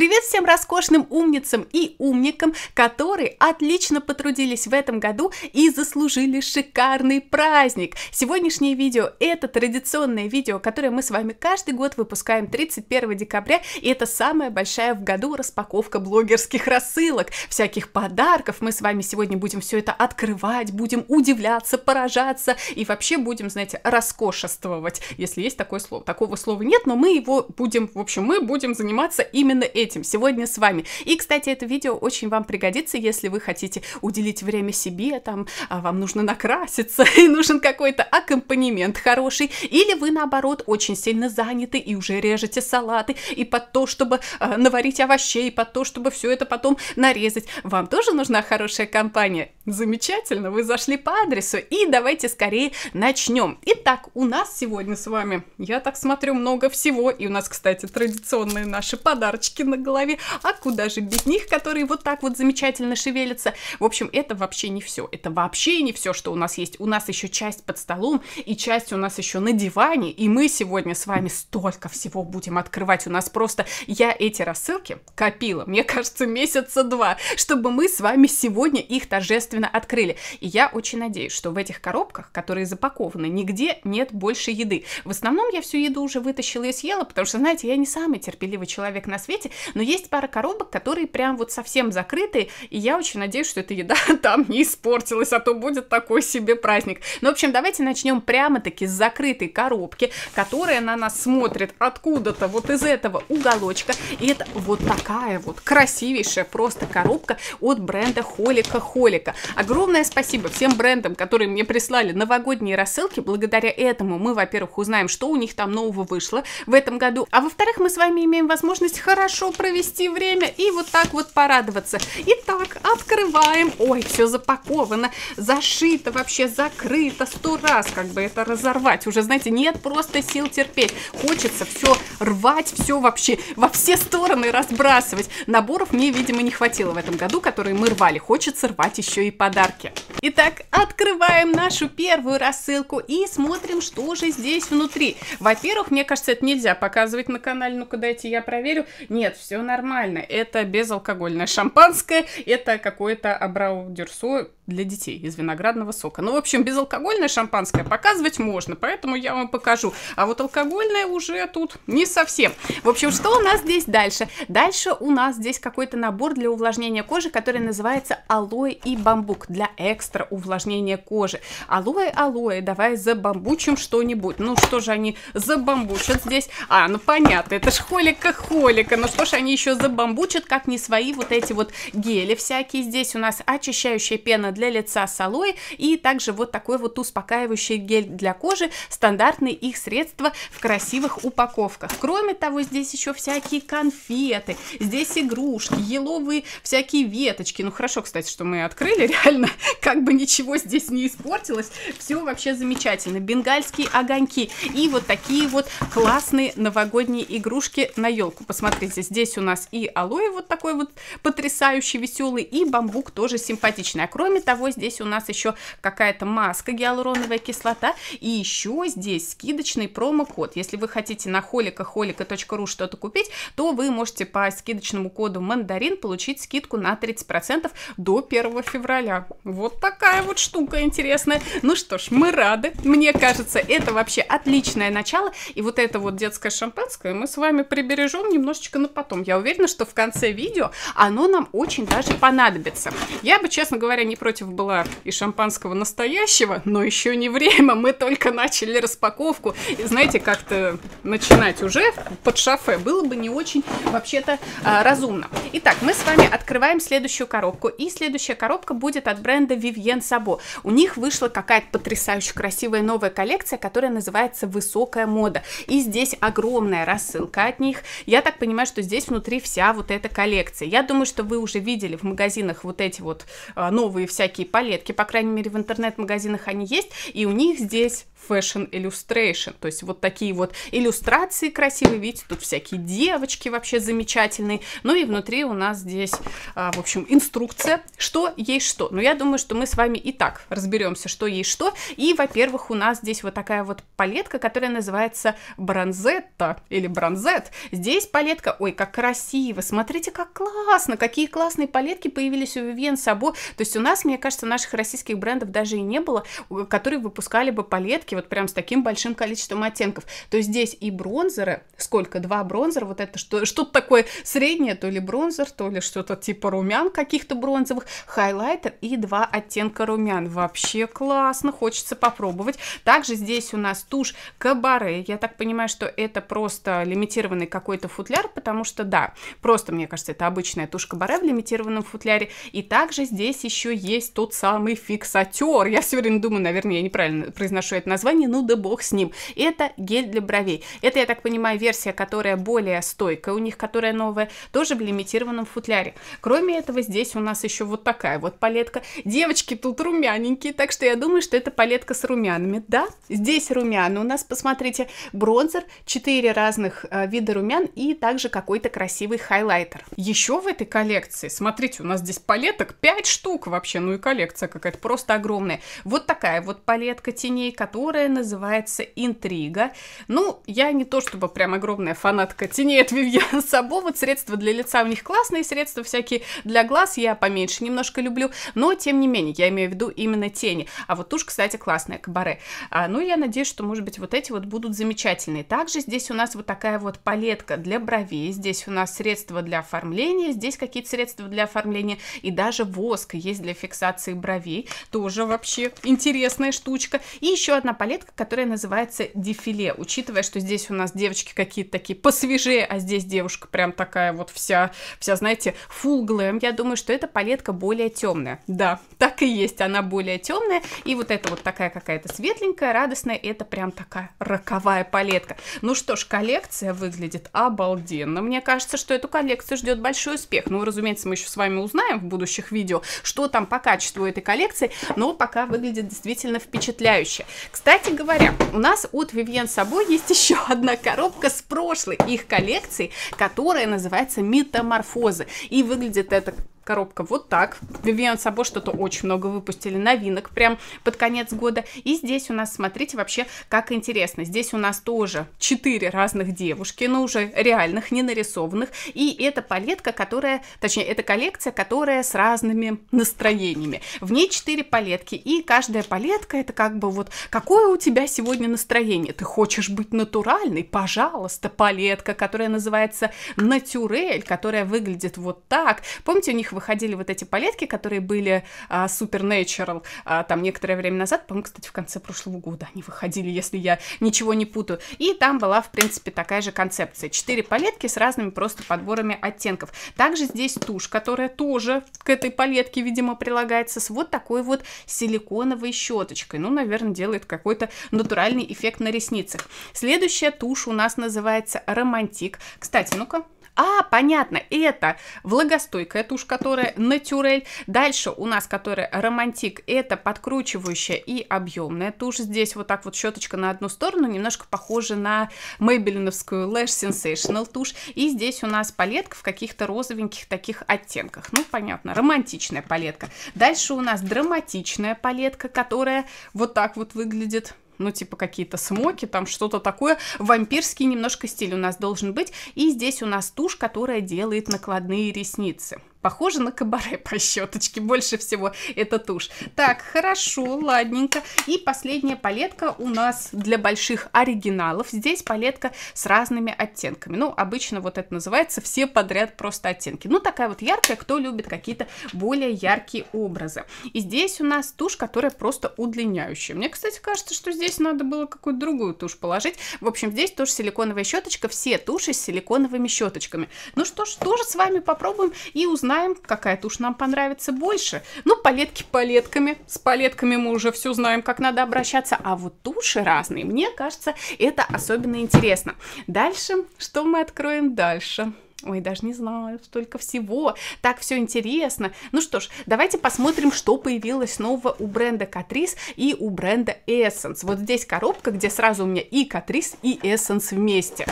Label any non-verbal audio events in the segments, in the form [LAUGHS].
Привет всем роскошным умницам и умникам, которые отлично потрудились в этом году и заслужили шикарный праздник. Сегодняшнее видео – это традиционное видео, которое мы с вами каждый год выпускаем 31 декабря, и это самая большая в году распаковка блогерских рассылок, всяких подарков. Мы с вами сегодня будем все это открывать, будем удивляться, поражаться и вообще будем, знаете, роскошествовать, если есть такое слово. Такого слова нет, но мы его будем, в общем, мы будем заниматься именно этим этим сегодня с вами. И, кстати, это видео очень вам пригодится, если вы хотите уделить время себе, там, а вам нужно накраситься, [LAUGHS] и нужен какой-то аккомпанемент хороший, или вы, наоборот, очень сильно заняты и уже режете салаты, и под то, чтобы э, наварить овощей, под то, чтобы все это потом нарезать. Вам тоже нужна хорошая компания? Замечательно, вы зашли по адресу, и давайте скорее начнем. Итак, у нас сегодня с вами, я так смотрю, много всего, и у нас, кстати, традиционные наши подарочки на голове, а куда же без них, которые вот так вот замечательно шевелятся. В общем, это вообще не все. Это вообще не все, что у нас есть. У нас еще часть под столом и часть у нас еще на диване. И мы сегодня с вами столько всего будем открывать. У нас просто... Я эти рассылки копила, мне кажется, месяца два, чтобы мы с вами сегодня их торжественно открыли. И я очень надеюсь, что в этих коробках, которые запакованы, нигде нет больше еды. В основном я всю еду уже вытащила и съела, потому что, знаете, я не самый терпеливый человек на свете, но есть пара коробок, которые прям вот совсем закрыты, и я очень надеюсь, что эта еда [LAUGHS] там не испортилась, а то будет такой себе праздник. Ну, в общем, давайте начнем прямо-таки с закрытой коробки, которая на нас смотрит откуда-то вот из этого уголочка. И это вот такая вот красивейшая просто коробка от бренда Холика Холика. Огромное спасибо всем брендам, которые мне прислали новогодние рассылки. Благодаря этому мы, во-первых, узнаем, что у них там нового вышло в этом году. А во-вторых, мы с вами имеем возможность хорошо провести время и вот так вот порадоваться. Итак, открываем. Ой, все запаковано, зашито вообще, закрыто сто раз, как бы это разорвать. Уже, знаете, нет просто сил терпеть. Хочется все рвать, все вообще во все стороны разбрасывать. Наборов мне, видимо, не хватило в этом году, которые мы рвали. Хочется рвать еще и подарки. Итак, открываем нашу первую рассылку и смотрим, что же здесь внутри. Во-первых, мне кажется, это нельзя показывать на канале. Ну-ка, дайте я проверю. Нет, все все нормально. Это безалкогольное шампанское, это какое-то абрау-дюрсо для детей из виноградного сока. Ну, в общем, безалкогольное шампанское показывать можно, поэтому я вам покажу. А вот алкогольное уже тут не совсем. В общем, что у нас здесь дальше? Дальше у нас здесь какой-то набор для увлажнения кожи, который называется алоэ и бамбук для экстра увлажнения кожи. Алоэ, алоэ, давай забамбучим что-нибудь. Ну, что же они забамбучат здесь? А, ну понятно, это ж холика-холика. Ну что ж пляж, они еще забамбучат, как не свои, вот эти вот гели всякие. Здесь у нас очищающая пена для лица с алоэ и также вот такой вот успокаивающий гель для кожи, стандартные их средства в красивых упаковках. Кроме того, здесь еще всякие конфеты, здесь игрушки, еловые всякие веточки. Ну хорошо, кстати, что мы открыли, [LAUGHS] реально, как бы ничего здесь не испортилось, все вообще замечательно. Бенгальские огоньки и вот такие вот классные новогодние игрушки на елку. Посмотрите, здесь здесь у нас и алоэ вот такой вот потрясающий, веселый, и бамбук тоже симпатичный. А кроме того, здесь у нас еще какая-то маска гиалуроновая кислота, и еще здесь скидочный промокод. Если вы хотите на холика, холика.ру что-то купить, то вы можете по скидочному коду мандарин получить скидку на 30% до 1 февраля. Вот такая вот штука интересная. Ну что ж, мы рады. Мне кажется, это вообще отличное начало. И вот это вот детское шампанское мы с вами прибережем немножечко на потом потом. Я уверена, что в конце видео оно нам очень даже понадобится. Я бы, честно говоря, не против была и шампанского настоящего, но еще не время, мы только начали распаковку. И знаете, как-то начинать уже под шафе было бы не очень вообще-то а, разумно. Итак, мы с вами открываем следующую коробку. И следующая коробка будет от бренда Vivienne Sabo. У них вышла какая-то потрясающе красивая новая коллекция, которая называется «Высокая мода». И здесь огромная рассылка от них. Я так понимаю, что здесь здесь внутри вся вот эта коллекция. Я думаю, что вы уже видели в магазинах вот эти вот а, новые всякие палетки, по крайней мере в интернет-магазинах они есть, и у них здесь Fashion Illustration. То есть вот такие вот иллюстрации красивые, видите, тут всякие девочки вообще замечательные. Ну и внутри у нас здесь, а, в общем, инструкция, что есть что. Но я думаю, что мы с вами и так разберемся, что есть что. И, во-первых, у нас здесь вот такая вот палетка, которая называется бронзетта или бронзет. Здесь палетка, ой, как красиво, смотрите, как классно, какие классные палетки появились у Vivienne Sabo. То есть у нас, мне кажется, наших российских брендов даже и не было, которые выпускали бы палетки блестки вот прям с таким большим количеством оттенков. То есть здесь и бронзеры, сколько? Два бронзера, вот это что, что-то такое среднее, то ли бронзер, то ли что-то типа румян каких-то бронзовых, хайлайтер и два оттенка румян. Вообще классно, хочется попробовать. Также здесь у нас тушь Кабаре. Я так понимаю, что это просто лимитированный какой-то футляр, потому что, да, просто, мне кажется, это обычная тушь Кабаре в лимитированном футляре. И также здесь еще есть тот самый фиксатер. Я все время думаю, наверное, я неправильно произношу это название название, ну да бог с ним. Это гель для бровей. Это, я так понимаю, версия, которая более стойкая у них, которая новая, тоже в лимитированном футляре. Кроме этого, здесь у нас еще вот такая вот палетка. Девочки тут румяненькие, так что я думаю, что это палетка с румянами. Да, здесь румяна у нас, посмотрите, бронзер, 4 разных э, вида румян и также какой-то красивый хайлайтер. Еще в этой коллекции, смотрите, у нас здесь палеток 5 штук вообще, ну и коллекция какая-то просто огромная. Вот такая вот палетка теней, которая которая называется «Интрига». Ну, я не то чтобы прям огромная фанатка теней от Вивьен Сабо, вот средства для лица у них классные, средства всякие для глаз я поменьше немножко люблю, но тем не менее, я имею в виду именно тени. А вот тушь, кстати, классная, кабаре. А, ну, я надеюсь, что, может быть, вот эти вот будут замечательные. Также здесь у нас вот такая вот палетка для бровей, здесь у нас средства для оформления, здесь какие-то средства для оформления, и даже воск есть для фиксации бровей, тоже вообще интересная штучка. И еще одна палетка, которая называется дефиле, учитывая, что здесь у нас девочки какие-то такие посвежее, а здесь девушка прям такая вот вся, вся, знаете, full glam, я думаю, что эта палетка более темная. Да, так и есть, она более темная, и вот эта вот такая какая-то светленькая, радостная, это прям такая роковая палетка. Ну что ж, коллекция выглядит обалденно, мне кажется, что эту коллекцию ждет большой успех, ну, разумеется, мы еще с вами узнаем в будущих видео, что там по качеству этой коллекции, но пока выглядит действительно впечатляюще. Кстати, кстати говоря, у нас от Vivienne собой есть [LAUGHS] еще одна коробка с прошлой их коллекции, которая называется «Метаморфозы». И выглядит это коробка вот так. Вивиан собой что-то очень много выпустили, новинок прям под конец года. И здесь у нас, смотрите, вообще как интересно. Здесь у нас тоже 4 разных девушки, но ну, уже реальных, не нарисованных. И это палетка, которая, точнее, это коллекция, которая с разными настроениями. В ней 4 палетки, и каждая палетка это как бы вот какое у тебя сегодня настроение? Ты хочешь быть натуральной? Пожалуйста, палетка, которая называется натюрель, которая выглядит вот так. Помните, у них выходили вот эти палетки, которые были а, Supernatural, а, там некоторое время назад, по-моему, кстати, в конце прошлого года они выходили, если я ничего не путаю. И там была, в принципе, такая же концепция. Четыре палетки с разными просто подборами оттенков. Также здесь тушь, которая тоже к этой палетке, видимо, прилагается, с вот такой вот силиконовой щеточкой. Ну, наверное, делает какой-то натуральный эффект на ресницах. Следующая тушь у нас называется Романтик. Кстати, ну-ка, а, понятно, это влагостойкая тушь, которая натюрель. Дальше у нас, которая романтик, это подкручивающая и объемная тушь. Здесь вот так вот щеточка на одну сторону, немножко похожа на мейбелиновскую Lash Sensational тушь. И здесь у нас палетка в каких-то розовеньких таких оттенках. Ну, понятно, романтичная палетка. Дальше у нас драматичная палетка, которая вот так вот выглядит ну, типа какие-то смоки, там что-то такое. Вампирский немножко стиль у нас должен быть. И здесь у нас тушь, которая делает накладные ресницы. Похоже на кабаре [LAUGHS] по щеточке, больше всего это тушь. Так, хорошо, ладненько. И последняя палетка у нас для больших оригиналов. Здесь палетка с разными оттенками. Ну, обычно вот это называется все подряд просто оттенки. Ну, такая вот яркая, кто любит какие-то более яркие образы. И здесь у нас тушь, которая просто удлиняющая. Мне, кстати, кажется, что здесь надо было какую-то другую тушь положить. В общем, здесь тоже силиконовая щеточка, все туши с силиконовыми щеточками. Ну что ж, тоже с вами попробуем и узнаем, узнаем, какая тушь нам понравится больше. Ну, палетки палетками. С палетками мы уже все знаем, как надо обращаться. А вот туши разные. Мне кажется, это особенно интересно. Дальше, что мы откроем дальше? Ой, даже не знаю, столько всего. Так все интересно. Ну что ж, давайте посмотрим, что появилось нового у бренда Catrice и у бренда Essence. Вот здесь коробка, где сразу у меня и Catrice, и Essence вместе.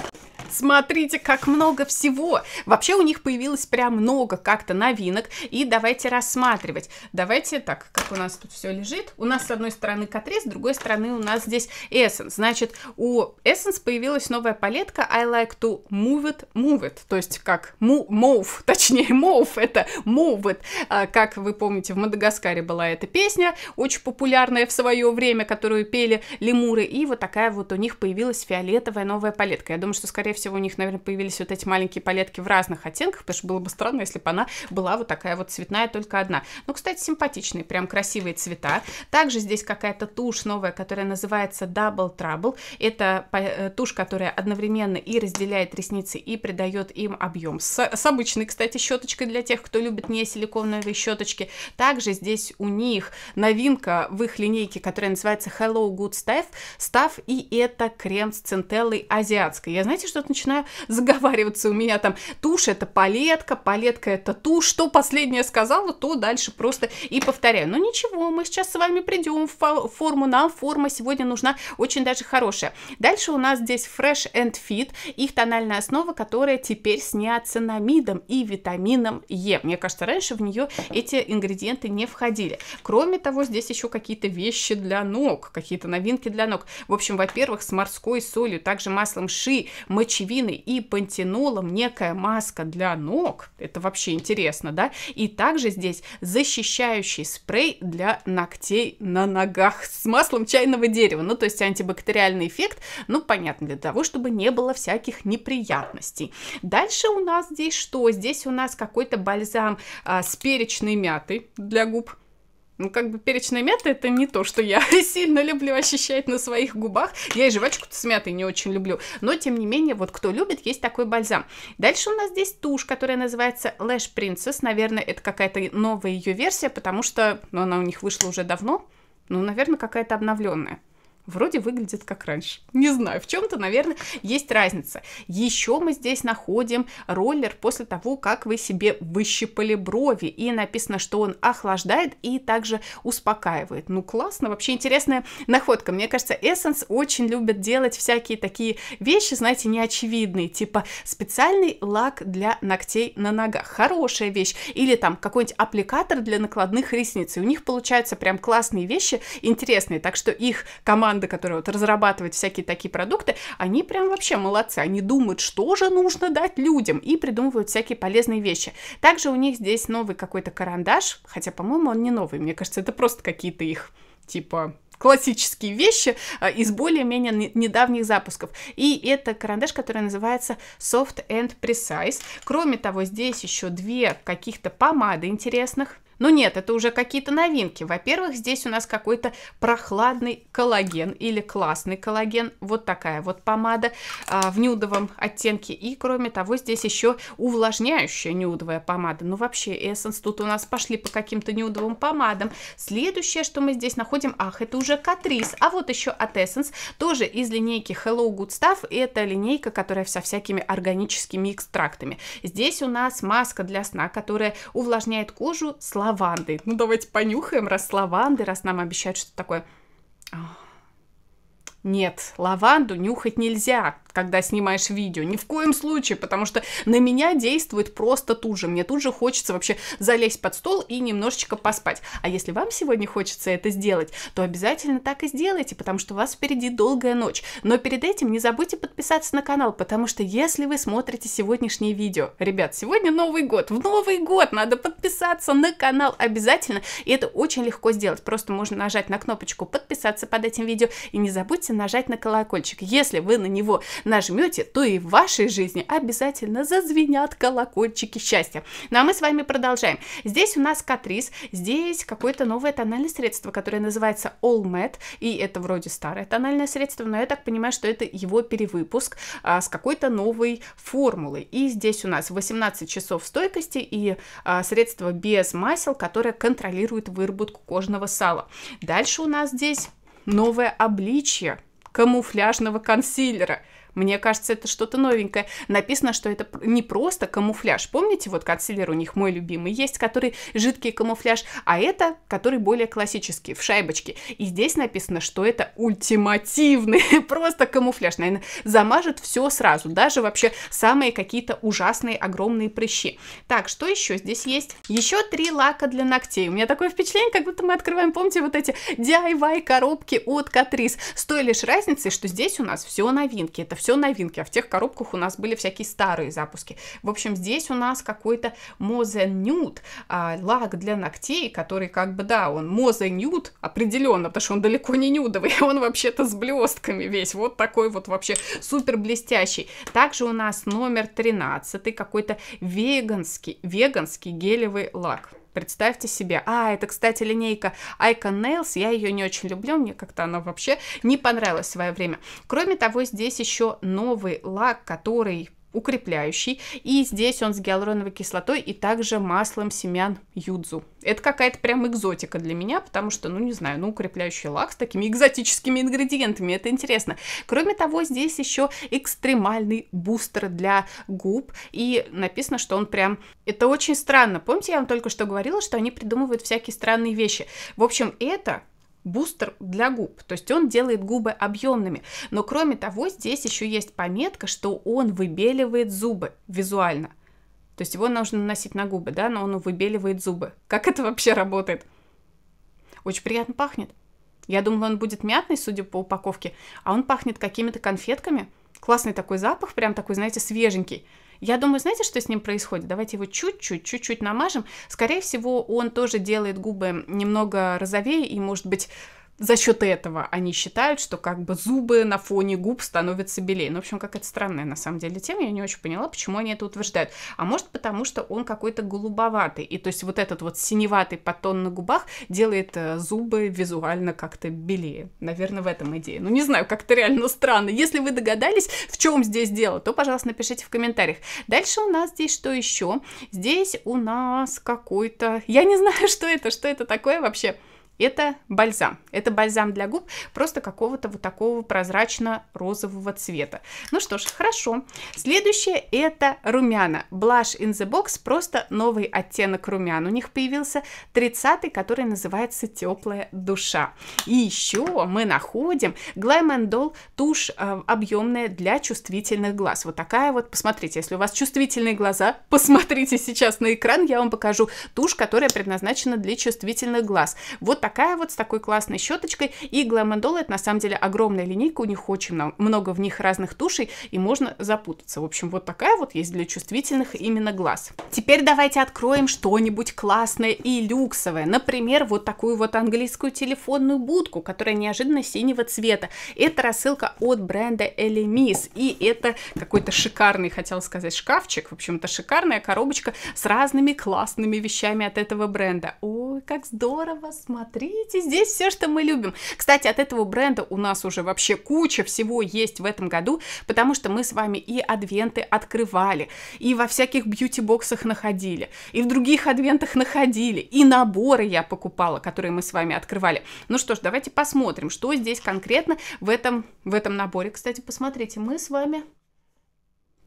Смотрите, как много всего. Вообще у них появилось прям много как-то новинок. И давайте рассматривать. Давайте так, как у нас тут все лежит. У нас с одной стороны Катрис, с другой стороны у нас здесь Essence. Значит, у Essence появилась новая палетка I like to move it, move it. То есть как move, [LAUGHS] точнее move, это move it. А, как вы помните, в Мадагаскаре была эта песня, очень популярная в свое время, которую пели лемуры. И вот такая вот у них появилась фиолетовая новая палетка. Я думаю, что скорее всего, у них, наверное, появились вот эти маленькие палетки в разных оттенках, потому что было бы странно, если бы она была вот такая вот цветная, только одна. Ну, кстати, симпатичные, прям красивые цвета. Также здесь какая-то тушь новая, которая называется Double Trouble. Это э, тушь, которая одновременно и разделяет ресницы, и придает им объем. С, с обычной, кстати, щеточкой для тех, кто любит не силиконовые щеточки. Также здесь у них новинка в их линейке, которая называется Hello Good Stuff, Stuff и это крем с центеллой азиатской. Я знаете, что начинаю [LAUGHS] заговариваться. У меня там тушь это палетка, палетка это тушь. Что последнее сказала, то дальше просто и повторяю. Но ничего, мы сейчас с вами придем в форму. Нам форма сегодня нужна очень даже хорошая. Дальше у нас здесь Fresh and Fit. Их тональная основа, которая теперь с неоцинамидом и витамином Е. Мне кажется, раньше в нее эти ингредиенты не входили. Кроме того, здесь еще какие-то вещи для ног, какие-то новинки для ног. В общем, во-первых, с морской солью, также маслом ши, мочи мочевины и пантенолом некая маска для ног, это вообще интересно, да, и также здесь защищающий спрей для ногтей на ногах с маслом чайного дерева, ну, то есть антибактериальный эффект, ну, понятно, для того, чтобы не было всяких неприятностей. Дальше у нас здесь что? Здесь у нас какой-то бальзам а, с перечной мяты для губ, ну, как бы перечная мята — это не то, что я [LAUGHS] сильно люблю ощущать на своих губах. Я и жвачку с мятой не очень люблю. Но, тем не менее, вот кто любит, есть такой бальзам. Дальше у нас здесь тушь, которая называется Lash Princess. Наверное, это какая-то новая ее версия, потому что ну, она у них вышла уже давно. Ну, наверное, какая-то обновленная вроде выглядит как раньше. Не знаю, в чем-то, наверное, есть разница. Еще мы здесь находим роллер после того, как вы себе выщипали брови, и написано, что он охлаждает и также успокаивает. Ну, классно, вообще интересная находка. Мне кажется, Essence очень любят делать всякие такие вещи, знаете, неочевидные, типа специальный лак для ногтей на ногах. Хорошая вещь. Или там какой-нибудь аппликатор для накладных ресниц. И у них получаются прям классные вещи, интересные. Так что их команда команда, которая вот разрабатывает всякие такие продукты, они прям вообще молодцы. Они думают, что же нужно дать людям и придумывают всякие полезные вещи. Также у них здесь новый какой-то карандаш, хотя, по-моему, он не новый. Мне кажется, это просто какие-то их типа классические вещи э, из более-менее недавних запусков. И это карандаш, который называется Soft and Precise. Кроме того, здесь еще две каких-то помады интересных. Ну нет, это уже какие-то новинки. Во-первых, здесь у нас какой-то прохладный коллаген или классный коллаген. Вот такая вот помада а, в нюдовом оттенке. И кроме того, здесь еще увлажняющая нюдовая помада. Ну вообще, Essence тут у нас пошли по каким-то нюдовым помадам. Следующее, что мы здесь находим, ах, это уже Catrice. А вот еще от Essence, тоже из линейки Hello Good Stuff. Это линейка, которая со всякими органическими экстрактами. Здесь у нас маска для сна, которая увлажняет кожу, сладкая лавандой. Ну, давайте понюхаем, раз лаванды, раз нам обещают что-то такое. Нет, лаванду нюхать нельзя когда снимаешь видео. Ни в коем случае, потому что на меня действует просто тут же. Мне тут же хочется вообще залезть под стол и немножечко поспать. А если вам сегодня хочется это сделать, то обязательно так и сделайте, потому что у вас впереди долгая ночь. Но перед этим не забудьте подписаться на канал, потому что если вы смотрите сегодняшнее видео, ребят, сегодня Новый год, в Новый год надо подписаться на канал обязательно, и это очень легко сделать. Просто можно нажать на кнопочку подписаться под этим видео и не забудьте нажать на колокольчик. Если вы на него нажмете, то и в вашей жизни обязательно зазвенят колокольчики счастья. Ну а мы с вами продолжаем. Здесь у нас Катрис, здесь какое-то новое тональное средство, которое называется All Matte, и это вроде старое тональное средство, но я так понимаю, что это его перевыпуск а, с какой-то новой формулой. И здесь у нас 18 часов стойкости и а, средство без масел, которое контролирует выработку кожного сала. Дальше у нас здесь новое обличье камуфляжного консилера – мне кажется, это что-то новенькое. Написано, что это не просто камуфляж. Помните, вот консилер у них мой любимый есть, который жидкий камуфляж, а это, который более классический, в шайбочке. И здесь написано, что это ультимативный [LAUGHS] просто камуфляж. Наверное, замажет все сразу, даже вообще самые какие-то ужасные огромные прыщи. Так, что еще здесь есть? Еще три лака для ногтей. У меня такое впечатление, как будто мы открываем, помните, вот эти DIY коробки от Catrice. С той лишь разницей, что здесь у нас все новинки. Это все все новинки, а в тех коробках у нас были всякие старые запуски. В общем, здесь у нас какой-то Мозе Ньют, а, лак для ногтей, который как бы, да, он Мозе Ньют определенно, потому что он далеко не нюдовый, [LAUGHS] он вообще-то с блестками весь, вот такой вот вообще супер блестящий. Также у нас номер 13, какой-то веганский, веганский гелевый лак. Представьте себе, а, это, кстати, линейка Icon Nails, я ее не очень люблю, мне как-то она вообще не понравилась в свое время. Кроме того, здесь еще новый лак, который укрепляющий. И здесь он с гиалуроновой кислотой и также маслом семян юдзу. Это какая-то прям экзотика для меня, потому что, ну не знаю, ну укрепляющий лак с такими экзотическими ингредиентами, это интересно. Кроме того, здесь еще экстремальный бустер для губ, и написано, что он прям... Это очень странно. Помните, я вам только что говорила, что они придумывают всякие странные вещи. В общем, это бустер для губ, то есть он делает губы объемными. Но кроме того, здесь еще есть пометка, что он выбеливает зубы визуально. То есть его нужно наносить на губы, да, но он выбеливает зубы. Как это вообще работает? Очень приятно пахнет. Я думала, он будет мятный, судя по упаковке, а он пахнет какими-то конфетками. Классный такой запах, прям такой, знаете, свеженький. Я думаю, знаете, что с ним происходит? Давайте его чуть-чуть, чуть-чуть намажем. Скорее всего, он тоже делает губы немного розовее и, может быть, за счет этого они считают, что как бы зубы на фоне губ становятся белее. Ну, в общем, какая-то странная на самом деле тема, я не очень поняла, почему они это утверждают. А может, потому что он какой-то голубоватый, и то есть вот этот вот синеватый потон на губах делает э, зубы визуально как-то белее. Наверное, в этом идея. Ну, не знаю, как-то реально странно. Если вы догадались, в чем здесь дело, то, пожалуйста, напишите в комментариях. Дальше у нас здесь что еще? Здесь у нас какой-то... Я не знаю, [LAUGHS] что это, что это такое вообще. Это бальзам. Это бальзам для губ просто какого-то вот такого прозрачно-розового цвета. Ну что ж, хорошо. Следующее это румяна. Blush in the Box просто новый оттенок румян. У них появился 30-й, который называется теплая душа. И еще мы находим Glamandol тушь э, объемная для чувствительных глаз. Вот такая вот, посмотрите, если у вас чувствительные глаза, посмотрите сейчас на экран, я вам покажу тушь, которая предназначена для чувствительных глаз. Вот такая вот, с такой классной щеточкой. И Glam Doll это на самом деле огромная линейка, у них очень много в них разных тушей, и можно запутаться. В общем, вот такая вот есть для чувствительных именно глаз. Теперь давайте откроем что-нибудь классное и люксовое. Например, вот такую вот английскую телефонную будку, которая неожиданно синего цвета. Это рассылка от бренда Elemis, и это какой-то шикарный, хотел сказать, шкафчик. В общем, то шикарная коробочка с разными классными вещами от этого бренда. Ой, как здорово, смотри смотрите, здесь все, что мы любим. Кстати, от этого бренда у нас уже вообще куча всего есть в этом году, потому что мы с вами и адвенты открывали, и во всяких бьюти-боксах находили, и в других адвентах находили, и наборы я покупала, которые мы с вами открывали. Ну что ж, давайте посмотрим, что здесь конкретно в этом, в этом наборе. Кстати, посмотрите, мы с вами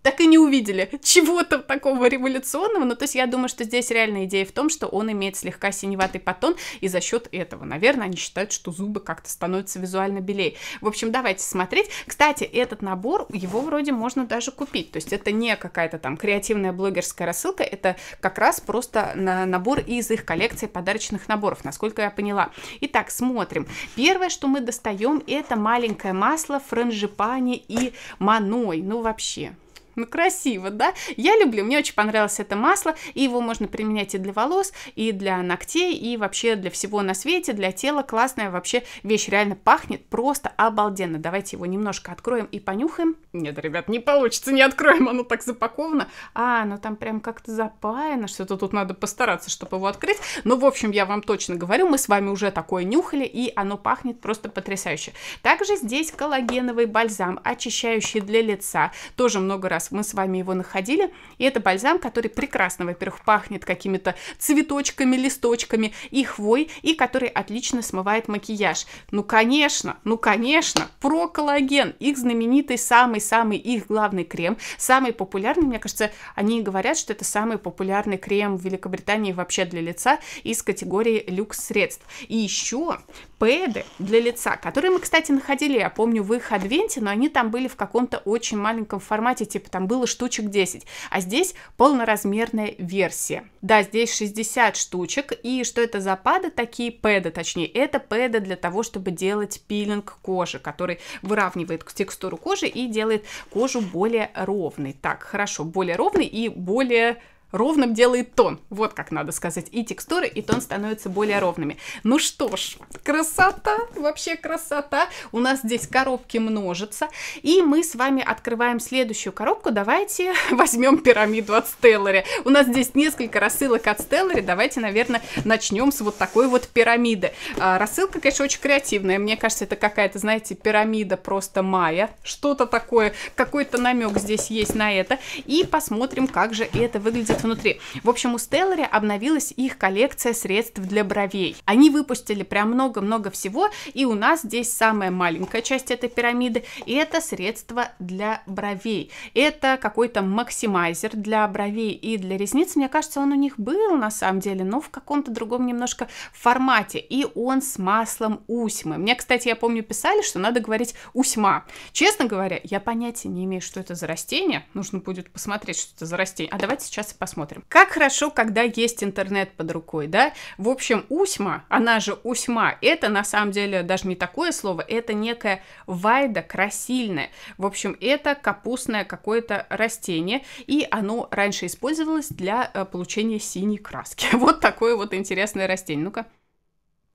так и не увидели [LAUGHS] чего-то такого революционного. Ну, то есть я думаю, что здесь реальная идея в том, что он имеет слегка синеватый потон, и за счет этого, наверное, они считают, что зубы как-то становятся визуально белее. В общем, давайте смотреть. Кстати, этот набор, его вроде можно даже купить. То есть это не какая-то там креативная блогерская рассылка, это как раз просто на набор из их коллекции подарочных наборов, насколько я поняла. Итак, смотрим. Первое, что мы достаем, это маленькое масло франжипани и маной. Ну, вообще, ну, красиво, да? Я люблю, мне очень понравилось это масло, и его можно применять и для волос, и для ногтей, и вообще для всего на свете, для тела. Классная вообще вещь, реально пахнет просто обалденно. Давайте его немножко откроем и понюхаем. Нет, ребят, не получится, не откроем, оно так запаковано. А, ну там прям как-то запаяно, что-то тут надо постараться, чтобы его открыть. Ну, в общем, я вам точно говорю, мы с вами уже такое нюхали, и оно пахнет просто потрясающе. Также здесь коллагеновый бальзам, очищающий для лица, тоже много раз раз мы с вами его находили, и это бальзам, который прекрасно, во-первых, пахнет какими-то цветочками, листочками и хвой, и который отлично смывает макияж. Ну, конечно, ну, конечно, про коллаген, их знаменитый самый-самый их главный крем, самый популярный, мне кажется, они говорят, что это самый популярный крем в Великобритании вообще для лица из категории люкс-средств. И еще пэды для лица, которые мы, кстати, находили, я помню, в их адвенте, но они там были в каком-то очень маленьком формате, типа там было штучек 10, а здесь полноразмерная версия. Да, здесь 60 штучек, и что это за пады? Такие пэды, точнее, это пэды для того, чтобы делать пилинг кожи, который выравнивает текстуру кожи и делает кожу более ровной. Так, хорошо, более ровной и более ровным делает тон. Вот как надо сказать. И текстуры, и тон становятся более ровными. Ну что ж, красота, вообще красота. У нас здесь коробки множатся. И мы с вами открываем следующую коробку. Давайте [LAUGHS] возьмем пирамиду от Стеллари. У нас здесь несколько рассылок от Стеллари. Давайте, наверное, начнем с вот такой вот пирамиды. А, рассылка, конечно, очень креативная. Мне кажется, это какая-то, знаете, пирамида просто майя. Что-то такое, какой-то намек здесь есть на это. И посмотрим, как же это выглядит нет внутри. В общем, у Stellary обновилась их коллекция средств для бровей. Они выпустили прям много-много всего, и у нас здесь самая маленькая часть этой пирамиды, и это средство для бровей. Это какой-то максимайзер для бровей и для ресниц. Мне кажется, он у них был на самом деле, но в каком-то другом немножко формате. И он с маслом усьмы. Мне, кстати, я помню, писали, что надо говорить усьма. Честно говоря, я понятия не имею, что это за растение. Нужно будет посмотреть, что это за растение. А давайте сейчас и посмотрим посмотрим. Как хорошо, когда есть интернет под рукой, да? В общем, усьма, она же усьма, это на самом деле даже не такое слово, это некая вайда красильная. В общем, это капустное какое-то растение, и оно раньше использовалось для э, получения синей краски. [LAUGHS] Вот такое вот интересное растение. Ну-ка.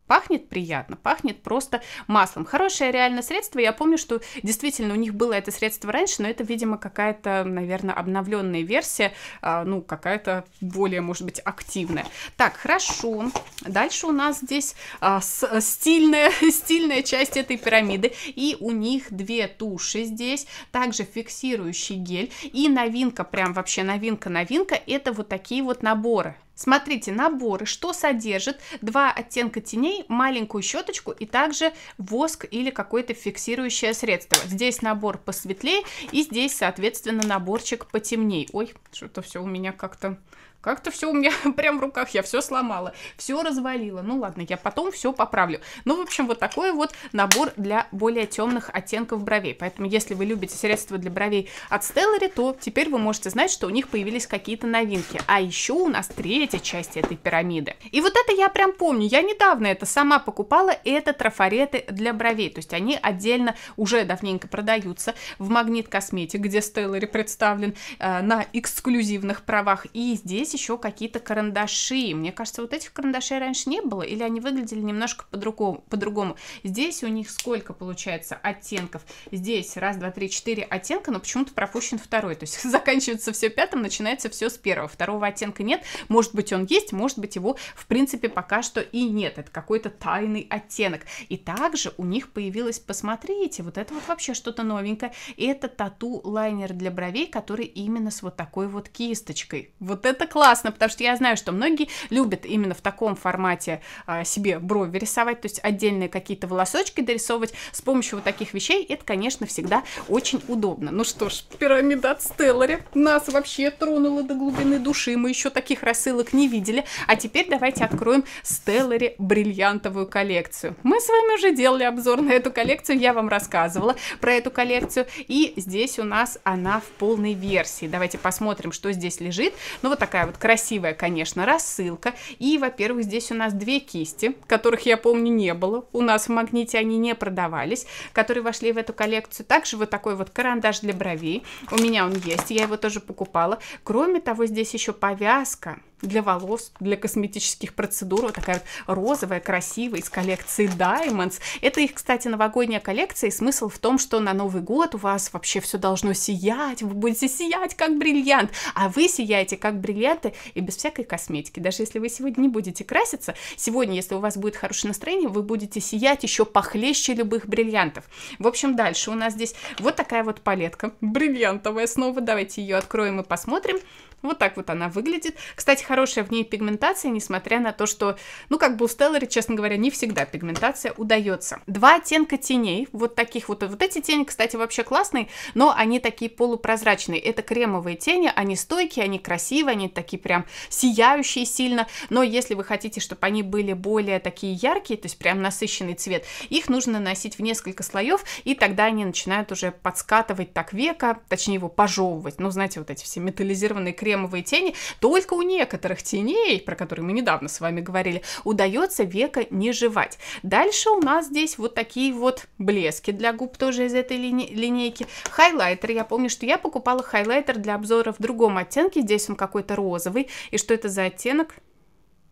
Пахнет приятно, пахнет просто маслом. Хорошее реально средство. Я помню, что действительно у них было это средство раньше, но это, видимо, какая-то, наверное, обновленная версия, а, ну, какая-то более, может быть, активная. Так, хорошо. Дальше у нас здесь а, с, стильная, [LAUGHS] стильная часть этой пирамиды. И у них две туши здесь, также фиксирующий гель. И новинка, прям вообще новинка-новинка, это вот такие вот наборы Смотрите, наборы, что содержит два оттенка теней, маленькую щеточку и также воск или какое-то фиксирующее средство. Здесь набор посветлее и здесь, соответственно, наборчик потемней. Ой, что-то все у меня как-то как-то все у меня [LAUGHS] прям в руках, я все сломала, все развалила. Ну ладно, я потом все поправлю. Ну, в общем, вот такой вот набор для более темных оттенков бровей. Поэтому, если вы любите средства для бровей от Stellary, то теперь вы можете знать, что у них появились какие-то новинки. А еще у нас третья часть этой пирамиды. И вот это я прям помню, я недавно это сама покупала, это трафареты для бровей. То есть они отдельно уже давненько продаются в Магнит Косметик, где Stellary представлен э, на эксклюзивных правах. И здесь еще какие-то карандаши. Мне кажется, вот этих карандашей раньше не было, или они выглядели немножко по-другому. по-другому. Здесь у них сколько получается оттенков? Здесь раз, два, три, четыре оттенка, но почему-то пропущен второй. То есть [LAUGHS] заканчивается все пятым, начинается все с первого. Второго оттенка нет. Может быть, он есть, может быть, его в принципе пока что и нет. Это какой-то тайный оттенок. И также у них появилось, посмотрите, вот это вот вообще что-то новенькое. это тату-лайнер для бровей, который именно с вот такой вот кисточкой. Вот это классно! классно, потому что я знаю, что многие любят именно в таком формате а, себе брови рисовать, то есть отдельные какие-то волосочки дорисовывать с помощью вот таких вещей. Это, конечно, всегда очень удобно. Ну что ж, пирамида от Стеллари нас вообще тронула до глубины души. Мы еще таких рассылок не видели. А теперь давайте откроем Стеллари бриллиантовую коллекцию. Мы с вами уже делали обзор на эту коллекцию, я вам рассказывала про эту коллекцию. И здесь у нас она в полной версии. Давайте посмотрим, что здесь лежит. Ну вот такая такая вот красивая, конечно, рассылка. И, во-первых, здесь у нас две кисти, которых, я помню, не было. У нас в магните они не продавались, которые вошли в эту коллекцию. Также вот такой вот карандаш для бровей. У меня он есть, я его тоже покупала. Кроме того, здесь еще повязка для волос, для косметических процедур. Вот такая вот розовая, красивая, из коллекции Diamonds. Это их, кстати, новогодняя коллекция, и смысл в том, что на Новый год у вас вообще все должно сиять, вы будете сиять как бриллиант, а вы сияете как бриллианты и без всякой косметики. Даже если вы сегодня не будете краситься, сегодня, если у вас будет хорошее настроение, вы будете сиять еще похлеще любых бриллиантов. В общем, дальше у нас здесь вот такая вот палетка бриллиантовая снова. Давайте ее откроем и посмотрим. Вот так вот она выглядит. Кстати, хорошая в ней пигментация, несмотря на то, что, ну, как бы у Stellar, честно говоря, не всегда пигментация удается. Два оттенка теней, вот таких вот. Вот эти тени, кстати, вообще классные, но они такие полупрозрачные. Это кремовые тени, они стойкие, они красивые, они такие прям сияющие сильно. Но если вы хотите, чтобы они были более такие яркие, то есть прям насыщенный цвет, их нужно наносить в несколько слоев, и тогда они начинают уже подскатывать так века, точнее его пожевывать. Ну, знаете, вот эти все металлизированные кремовые тени, только у некоторых теней, про которые мы недавно с вами говорили, удается века не жевать. Дальше у нас здесь вот такие вот блески для губ тоже из этой линей, линейки. Хайлайтер. Я помню, что я покупала хайлайтер для обзора в другом оттенке. Здесь он какой-то розовый. И что это за оттенок?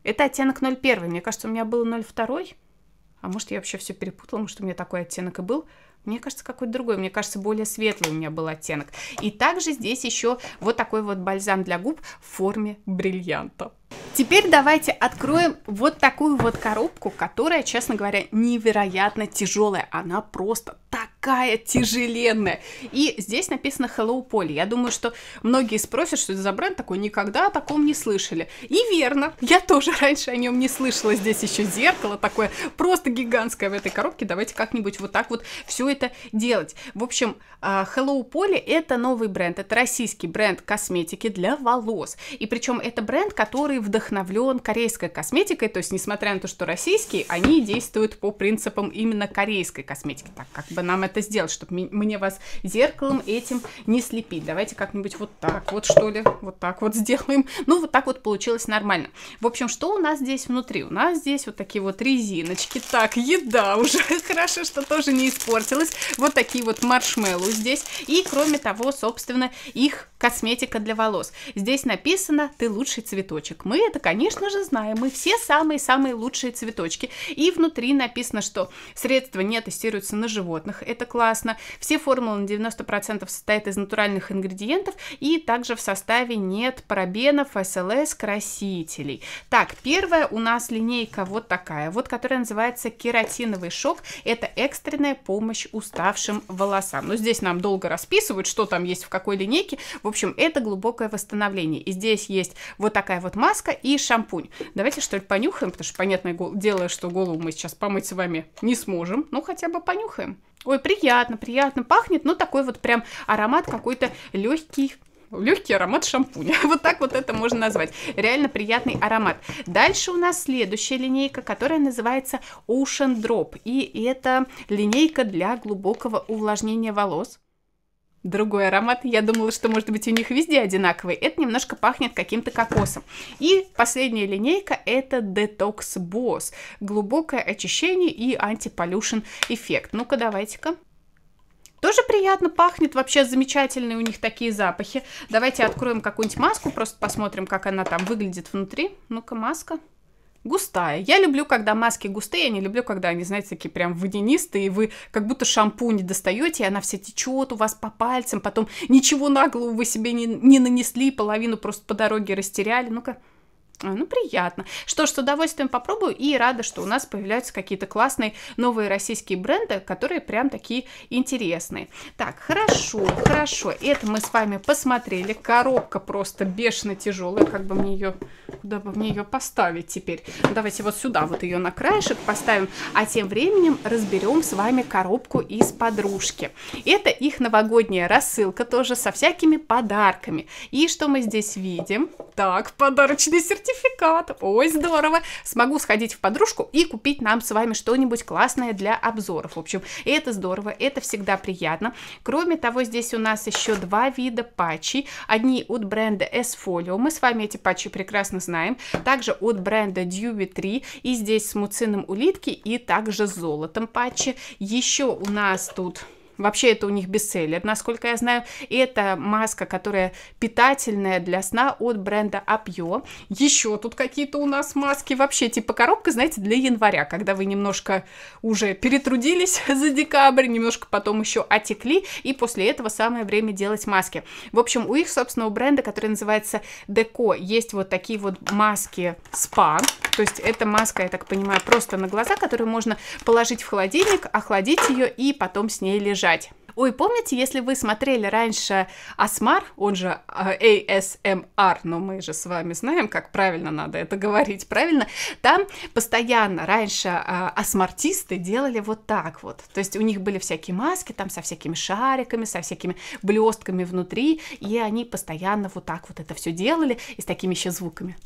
Это оттенок 01. Мне кажется, у меня был 02. А может, я вообще все перепутала, может, у меня такой оттенок и был. Мне кажется, какой-то другой. Мне кажется, более светлый у меня был оттенок. И также здесь еще вот такой вот бальзам для губ в форме бриллианта. Теперь давайте откроем вот такую вот коробку, которая, честно говоря, невероятно тяжелая. Она просто такая тяжеленная. И здесь написано Hello Polly. Я думаю, что многие спросят, что это за бренд такой. Никогда о таком не слышали. И верно, я тоже [LAUGHS] раньше о нем не слышала. Здесь еще зеркало такое просто гигантское в этой коробке. Давайте как-нибудь вот так вот все это делать. В общем, э, Hello Polly это новый бренд. Это российский бренд косметики для волос. И причем это бренд, который вдохновлен корейской косметикой, то есть несмотря на то, что российские, они действуют по принципам именно корейской косметики. Так, как бы нам это сделать, чтобы мне вас зеркалом этим не слепить. Давайте как-нибудь вот так вот, что ли, вот так вот сделаем. [LAUGHS] Ну, вот так вот получилось нормально. В общем, что у нас здесь внутри? У нас здесь вот такие вот резиночки. Так, еда уже [LAUGHS] хорошо, что тоже не испортилась. Вот такие вот маршмеллоу здесь. И, кроме того, собственно, их косметика для волос. Здесь написано «Ты лучший цветочек». Мы это, конечно же, знаем. Мы все самые-самые лучшие цветочки. И внутри написано, что средства не тестируются на животных. Это классно. Все формулы на 90% состоят из натуральных ингредиентов. И также в составе нет парабенов, СЛС, красителей. Так, первая у нас линейка вот такая. Вот, которая называется кератиновый шок. Это экстренная помощь уставшим волосам. Но ну, здесь нам долго расписывают, что там есть в какой линейке. В общем, это глубокое восстановление. И здесь есть вот такая вот масса маска и шампунь. Давайте, что ли, понюхаем, потому что, понятное дело, что голову мы сейчас помыть с вами не сможем. Ну, хотя бы понюхаем. Ой, приятно, приятно пахнет. Ну, такой вот прям аромат какой-то легкий, легкий аромат шампуня. [LAUGHS] Вот так вот это можно назвать. Реально приятный аромат. Дальше у нас следующая линейка, которая называется Ocean Drop. И это линейка для глубокого увлажнения волос другой аромат. Я думала, что, может быть, у них везде одинаковый. Это немножко пахнет каким-то кокосом. И последняя линейка – это Detox Boss. Глубокое очищение и антиполюшен эффект. Ну-ка, давайте-ка. Тоже приятно пахнет, вообще замечательные у них такие запахи. Давайте откроем какую-нибудь маску, просто посмотрим, как она там выглядит внутри. Ну-ка, маска. Маска густая. Я люблю, когда маски густые, я не люблю, когда они, знаете, такие прям водянистые, и вы как будто шампунь достаете, и она вся течет у вас по пальцам, потом ничего на голову вы себе не, не нанесли, половину просто по дороге растеряли. Ну-ка, а, ну, приятно. Что ж, с удовольствием попробую и рада, что у нас появляются какие-то классные новые российские бренды, которые прям такие интересные. Так, хорошо, хорошо. Это мы с вами посмотрели. Коробка просто бешено тяжелая. Как бы мне ее, куда бы мне ее поставить теперь? Давайте вот сюда вот ее на краешек поставим. А тем временем разберем с вами коробку из подружки. Это их новогодняя рассылка тоже со всякими подарками. И что мы здесь видим? Так, подарочный сертификат сертификат. Ой, здорово. Смогу сходить в подружку и купить нам с вами что-нибудь классное для обзоров. В общем, это здорово, это всегда приятно. Кроме того, здесь у нас еще два вида патчей. Одни от бренда S-Folio. Мы с вами эти патчи прекрасно знаем. Также от бренда Dewey 3. И здесь с муцином улитки и также с золотом патчи. Еще у нас тут... Вообще это у них бестселлер, насколько я знаю. И это маска, которая питательная для сна от бренда Апьо. Еще тут какие-то у нас маски. Вообще типа коробка, знаете, для января, когда вы немножко уже перетрудились [LAUGHS] за декабрь, немножко потом еще отекли, и после этого самое время делать маски. В общем, у их собственного бренда, который называется Деко, есть вот такие вот маски спа. То есть это маска, я так понимаю, просто на глаза, которую можно положить в холодильник, охладить ее и потом с ней лежать бежать. Ой, помните, если вы смотрели раньше Асмар, он же а, ASMR, но мы же с вами знаем, как правильно надо это говорить, правильно? Там постоянно раньше а, асмартисты делали вот так вот. То есть у них были всякие маски там со всякими шариками, со всякими блестками внутри, и они постоянно вот так вот это все делали и с такими еще звуками.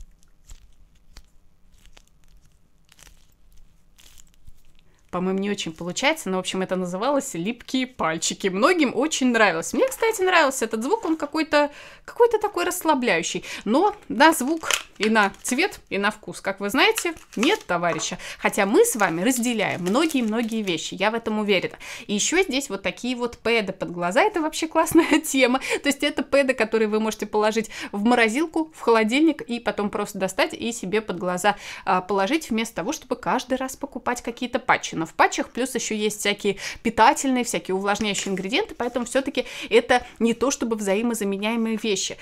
по-моему, не очень получается, но, в общем, это называлось «Липкие пальчики». Многим очень нравилось. Мне, кстати, нравился этот звук, он какой-то какой то такой расслабляющий. Но на звук и на цвет, и на вкус, как вы знаете, нет, товарища. Хотя мы с вами разделяем многие-многие вещи, я в этом уверена. И еще здесь вот такие вот пэды под глаза, это вообще классная [LAUGHS] тема. То есть это пэды, которые вы можете положить в морозилку, в холодильник, и потом просто достать и себе под глаза а, положить, вместо того, чтобы каждый раз покупать какие-то пачки достаточно в патчах, плюс еще есть всякие питательные, всякие увлажняющие ингредиенты, поэтому все-таки это не то чтобы взаимозаменяемые вещи.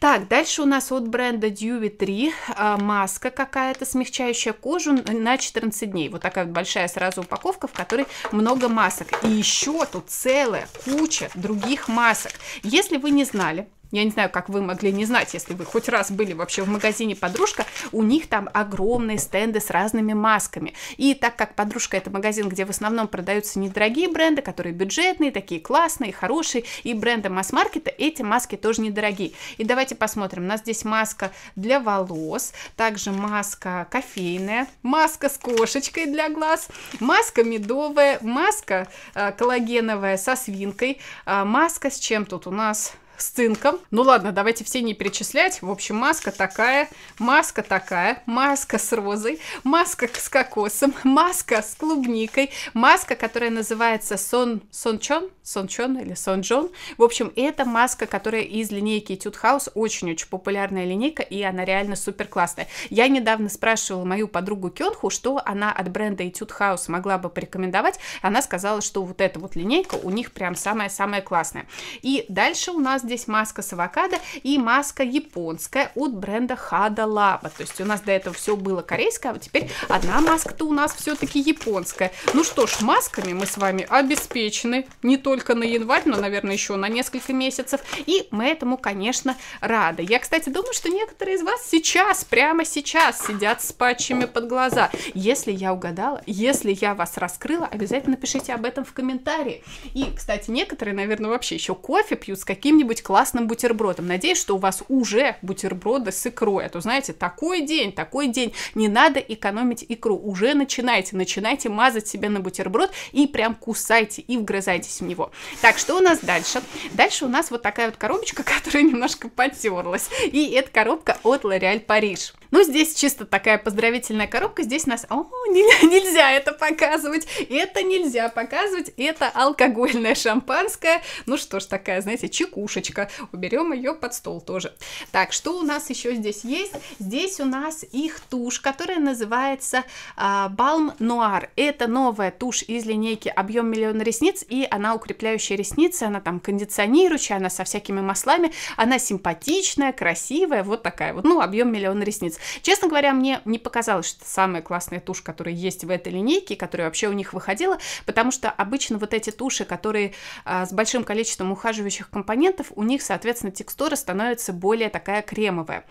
Так, дальше у нас от бренда Dewey 3 а, маска какая-то, смягчающая кожу на 14 дней. Вот такая вот большая сразу упаковка, в которой много масок. И еще тут целая куча других масок. Если вы не знали, я не знаю, как вы могли не знать, если вы хоть раз были вообще в магазине «Подружка», у них там огромные стенды с разными масками. И так как «Подружка» — это магазин, где в основном продаются недорогие бренды, которые бюджетные, такие классные, хорошие, и бренды масс-маркета, эти маски тоже недорогие. И давайте посмотрим. У нас здесь маска для волос, также маска кофейная, маска с кошечкой для глаз, маска медовая, маска э, коллагеновая со свинкой, э, маска с чем тут у нас с цинком. Ну ладно, давайте все не перечислять. В общем, маска такая, маска такая, маска с розой, маска с кокосом, маска с клубникой, маска, которая называется Сон, Сончон, Сончон или Сонджон. В общем, это маска, которая из линейки Etude House, очень-очень популярная линейка, и она реально супер классная. Я недавно спрашивала мою подругу Кёнху, что она от бренда Etude House могла бы порекомендовать. Она сказала, что вот эта вот линейка у них прям самая-самая классная. И дальше у нас здесь маска с авокадо и маска японская от бренда Hada Lava. То есть у нас до этого все было корейское, а теперь одна маска-то у нас все-таки японская. Ну что ж, масками мы с вами обеспечены не только на январь, но, наверное, еще на несколько месяцев. И мы этому, конечно, рады. Я, кстати, думаю, что некоторые из вас сейчас, прямо сейчас сидят с патчами под глаза. Если я угадала, если я вас раскрыла, обязательно пишите об этом в комментарии. И, кстати, некоторые, наверное, вообще еще кофе пьют с каким-нибудь быть классным бутербродом. Надеюсь, что у вас уже бутерброды с икрой. А то, знаете, такой день, такой день. Не надо экономить икру. Уже начинайте. Начинайте мазать себе на бутерброд и прям кусайте и вгрызайтесь в него. Так, что у нас дальше? Дальше у нас вот такая вот коробочка, [LAUGHS] которая немножко потерлась. И эта коробка от L'Oréal Paris. Ну, здесь чисто такая поздравительная коробка. Здесь у нас... О, нельзя, [LAUGHS] нельзя это показывать. Это нельзя показывать. Это алкогольное шампанское. Ну что ж, такая, знаете, чекушечка девочка. Уберем ее под стол тоже. Так, что у нас еще здесь есть? Здесь у нас их тушь, которая называется а, Balm Noir. Это новая тушь из линейки объем миллион ресниц, и она укрепляющая ресницы, она там кондиционирующая, она со всякими маслами, она симпатичная, красивая, вот такая вот, ну, объем миллион ресниц. Честно говоря, мне не показалось, что самая классная тушь, которая есть в этой линейке, которая вообще у них выходила, потому что обычно вот эти туши, которые а, с большим количеством ухаживающих компонентов, у них, соответственно, текстура становится более такая кремовая.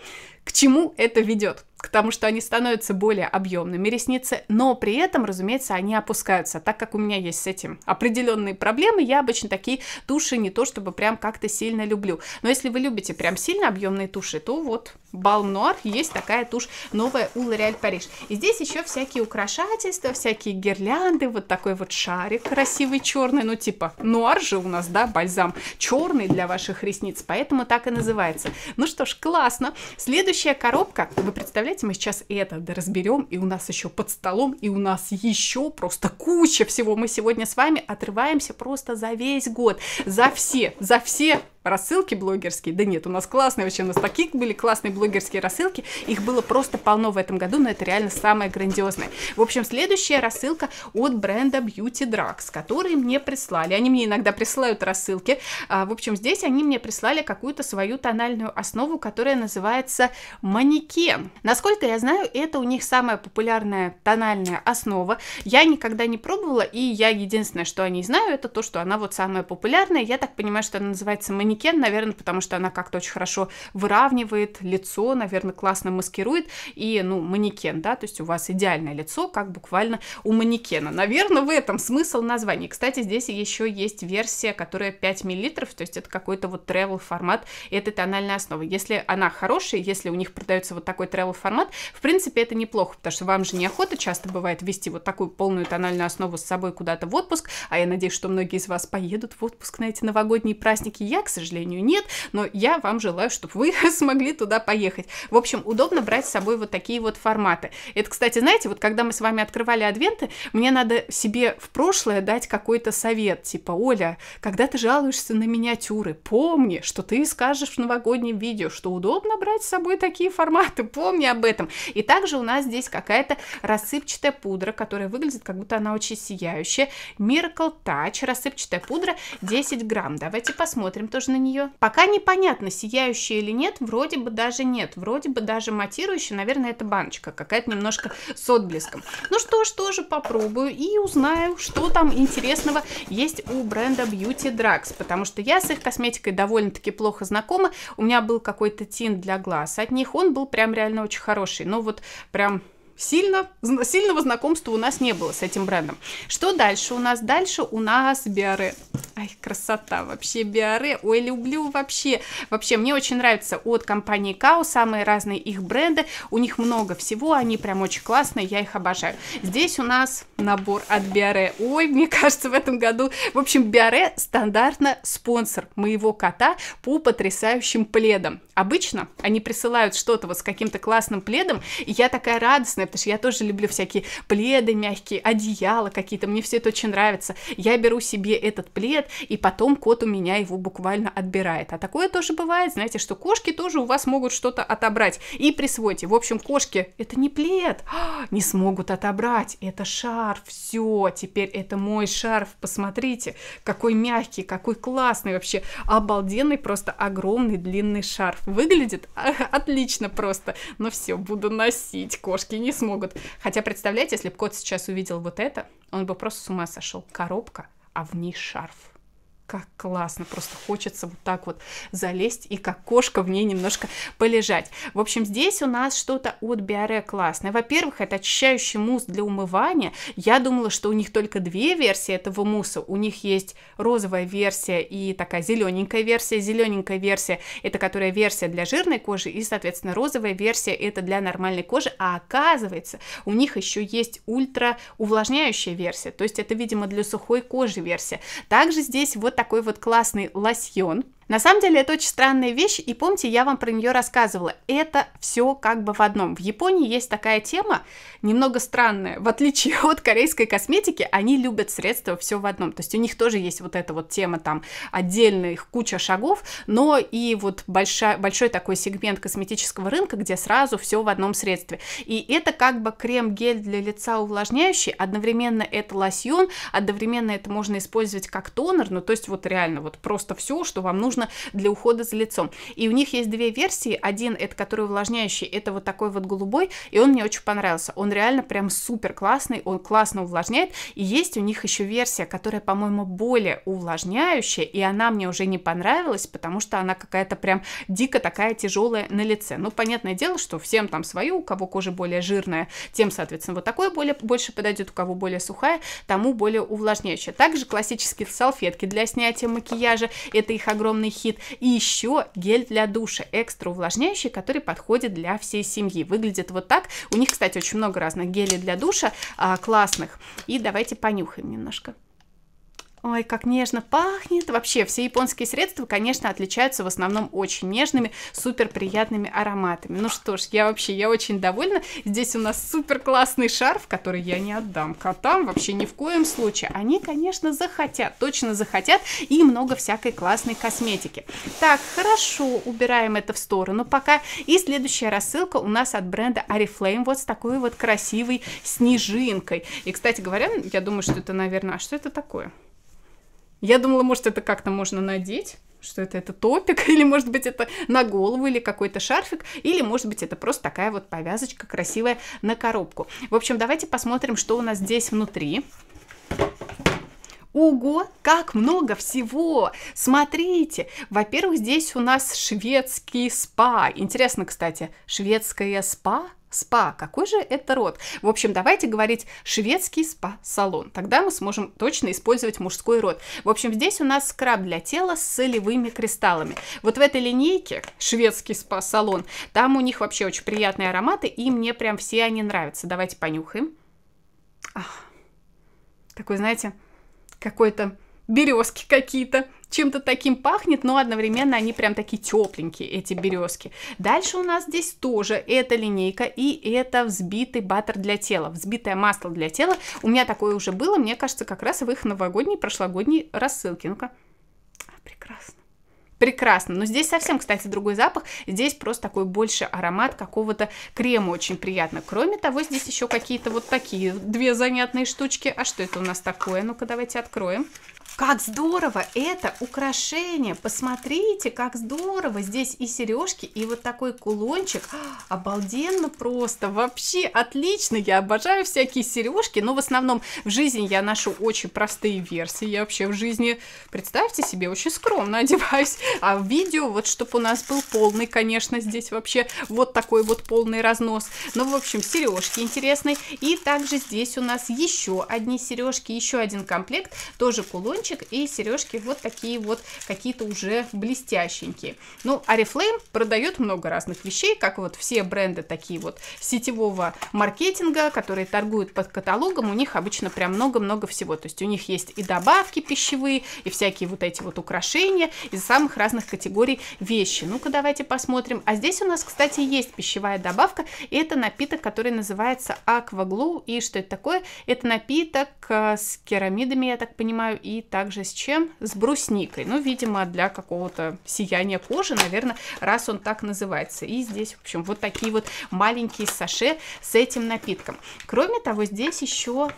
К чему это ведет? к тому, что они становятся более объемными ресницы, но при этом, разумеется, они опускаются. Так как у меня есть с этим определенные проблемы, я обычно такие туши не то чтобы прям как-то сильно люблю. Но если вы любите прям сильно объемные туши, то вот Балм Нуар есть такая тушь новая у Лореаль Paris. И здесь еще всякие украшательства, всякие гирлянды, вот такой вот шарик красивый черный, ну типа нуар же у нас, да, бальзам черный для ваших ресниц, поэтому так и называется. Ну что ж, классно. Следующая коробка, вы представляете, представляете, мы сейчас это разберем, и у нас еще под столом, и у нас еще просто куча всего. Мы сегодня с вами отрываемся просто за весь год, за все, за все рассылки блогерские. Да нет, у нас классные вообще, у нас такие были классные блогерские рассылки. Их было просто полно в этом году, но это реально самое грандиозное. В общем, следующая рассылка от бренда Beauty Drugs, который мне прислали. Они мне иногда присылают рассылки. А, в общем, здесь они мне прислали какую-то свою тональную основу, которая называется манекен. Насколько я знаю, это у них самая популярная тональная основа. Я никогда не пробовала, и я единственное, что о ней знаю, это то, что она вот самая популярная. Я так понимаю, что она называется манекен манекен, наверное, потому что она как-то очень хорошо выравнивает лицо, наверное, классно маскирует. И, ну, манекен, да, то есть у вас идеальное лицо, как буквально у манекена. Наверное, в этом смысл названия. Кстати, здесь еще есть версия, которая 5 мл, то есть это какой-то вот travel формат этой тональной основы. Если она хорошая, если у них продается вот такой travel формат, в принципе, это неплохо, потому что вам же неохота часто бывает вести вот такую полную тональную основу с собой куда-то в отпуск, а я надеюсь, что многие из вас поедут в отпуск на эти новогодние праздники. Я, к сожалению, сожалению, нет, но я вам желаю, чтобы вы [LAUGHS] смогли туда поехать. В общем, удобно брать с собой вот такие вот форматы. Это, кстати, знаете, вот когда мы с вами открывали адвенты, мне надо себе в прошлое дать какой-то совет, типа, Оля, когда ты жалуешься на миниатюры, помни, что ты скажешь в новогоднем видео, что удобно брать с собой такие форматы, помни об этом. И также у нас здесь какая-то рассыпчатая пудра, которая выглядит, как будто она очень сияющая. Miracle Touch, рассыпчатая пудра, 10 грамм. Давайте посмотрим тоже на нее. Пока непонятно, сияющая или нет, вроде бы даже нет, вроде бы даже матирующая, наверное, это баночка какая-то немножко с отблеском. Ну что ж, тоже попробую и узнаю, что там интересного есть у бренда Beauty Drugs, потому что я с их косметикой довольно-таки плохо знакома, у меня был какой-то тин для глаз от них, он был прям реально очень хороший, но ну вот прям сильно, сильного знакомства у нас не было с этим брендом. Что дальше у нас? Дальше у нас Биаре. Ай, красота вообще Биаре. Ой, люблю вообще. Вообще, мне очень нравится от компании Кау самые разные их бренды. У них много всего, они прям очень классные, я их обожаю. Здесь у нас набор от Биаре. Ой, мне [LAUGHS] кажется, в этом году... В общем, Биаре стандартно спонсор моего кота по потрясающим пледам. Обычно они присылают что-то вот с каким-то классным пледом, и я такая радостная, потому что я тоже люблю всякие пледы мягкие, одеяла какие-то, мне все это очень нравится. Я беру себе этот плед, и потом кот у меня его буквально отбирает. А такое тоже бывает, знаете, что кошки тоже у вас могут что-то отобрать и присвоить. в общем, кошки, это не плед, [GASPS] не смогут отобрать, это шарф, все, теперь это мой шарф, посмотрите, какой мягкий, какой классный вообще, обалденный, просто огромный длинный шарф. Выглядит а, отлично просто, но все, буду носить, кошки не смогут. Хотя, представляете, если бы кот сейчас увидел вот это, он бы просто с ума сошел. Коробка, а в ней шарф как классно, просто хочется вот так вот залезть и как кошка в ней немножко полежать. В общем, здесь у нас что-то от Биаре классное. Во-первых, это очищающий мусс для умывания. Я думала, что у них только две версии этого мусса. У них есть розовая версия и такая зелененькая версия. Зелененькая версия – это которая версия для жирной кожи, и, соответственно, розовая версия – это для нормальной кожи. А оказывается, у них еще есть ультра увлажняющая версия, то есть это, видимо, для сухой кожи версия. Также здесь вот вот такой вот классный лосьон на самом деле это очень странная вещь, и помните, я вам про нее рассказывала. Это все как бы в одном. В Японии есть такая тема, немного странная. В отличие [LAUGHS] от корейской косметики, они любят средства все в одном. То есть у них тоже есть вот эта вот тема там отдельных куча шагов, но и вот большая, большой такой сегмент косметического рынка, где сразу все в одном средстве. И это как бы крем-гель для лица увлажняющий, одновременно это лосьон, одновременно это можно использовать как тонер, ну то есть вот реально вот просто все, что вам нужно нужно для ухода за лицом. И у них есть две версии. Один, это который увлажняющий, это вот такой вот голубой, и он мне очень понравился. Он реально прям супер классный, он классно увлажняет. И есть у них еще версия, которая, по-моему, более увлажняющая, и она мне уже не понравилась, потому что она какая-то прям дико такая тяжелая на лице. Ну, понятное дело, что всем там свою у кого кожа более жирная, тем, соответственно, вот такое более, больше подойдет, у кого более сухая, тому более увлажняющая. Также классические салфетки для снятия макияжа, это их огромное огромный хит. И еще гель для душа, экстра увлажняющий, который подходит для всей семьи. Выглядит вот так. У них, кстати, очень много разных гелей для душа а, классных. И давайте понюхаем немножко. Ой, как нежно пахнет. Вообще, все японские средства, конечно, отличаются в основном очень нежными, супер приятными ароматами. Ну что ж, я вообще, я очень довольна. Здесь у нас супер классный шарф, который я не отдам котам вообще ни в коем случае. Они, конечно, захотят, точно захотят, и много всякой классной косметики. Так, хорошо, убираем это в сторону пока. И следующая рассылка у нас от бренда Oriflame, вот с такой вот красивой снежинкой. И, кстати говоря, я думаю, что это, наверное, а что это такое? Я думала, может, это как-то можно надеть, что это, это топик, [LAUGHS] или, может быть, это на голову, или какой-то шарфик, или, может быть, это просто такая вот повязочка красивая на коробку. В общем, давайте посмотрим, что у нас здесь внутри. Ого, как много всего! Смотрите, во-первых, здесь у нас шведский спа. Интересно, кстати, шведское спа Спа. Какой же это род? В общем, давайте говорить шведский спа-салон. Тогда мы сможем точно использовать мужской род. В общем, здесь у нас скраб для тела с солевыми кристаллами. Вот в этой линейке шведский спа-салон, там у них вообще очень приятные ароматы, и мне прям все они нравятся. Давайте понюхаем. Ах, такой, знаете, какой-то березки какие-то чем-то таким пахнет, но одновременно они прям такие тепленькие, эти березки. Дальше у нас здесь тоже эта линейка и это взбитый баттер для тела, взбитое масло для тела. У меня такое уже было, мне кажется, как раз в их новогодней, прошлогодней рассылке. Ну-ка, а, прекрасно прекрасно. Но здесь совсем, кстати, другой запах. Здесь просто такой больше аромат какого-то крема очень приятно. Кроме того, здесь еще какие-то вот такие две занятные штучки. А что это у нас такое? Ну-ка, давайте откроем. Как здорово! Это украшение! Посмотрите, как здорово! Здесь и сережки, и вот такой кулончик. А, обалденно просто! Вообще отлично! Я обожаю всякие сережки, но в основном в жизни я ношу очень простые версии. Я вообще в жизни, представьте себе, очень скромно [LAUGHS] одеваюсь. А в видео, вот чтобы у нас был полный, конечно, здесь вообще вот такой вот полный разнос. Ну, в общем, сережки интересные. И также здесь у нас еще одни сережки, еще один комплект, тоже кулончик цветочек и сережки вот такие вот какие-то уже блестященькие. Ну, арифлейм продает много разных вещей, как вот все бренды такие вот сетевого маркетинга, которые торгуют под каталогом, у них обычно прям много-много всего. То есть у них есть и добавки пищевые, и всякие вот эти вот украшения из самых разных категорий вещи. Ну-ка, давайте посмотрим. А здесь у нас, кстати, есть пищевая добавка, и это напиток, который называется Aqua Glow. И что это такое? Это напиток э, с керамидами, я так понимаю, и также с чем? С брусникой. Ну, видимо, для какого-то сияния кожи, наверное, раз он так называется. И здесь, в общем, вот такие вот маленькие саше с этим напитком. Кроме того, здесь еще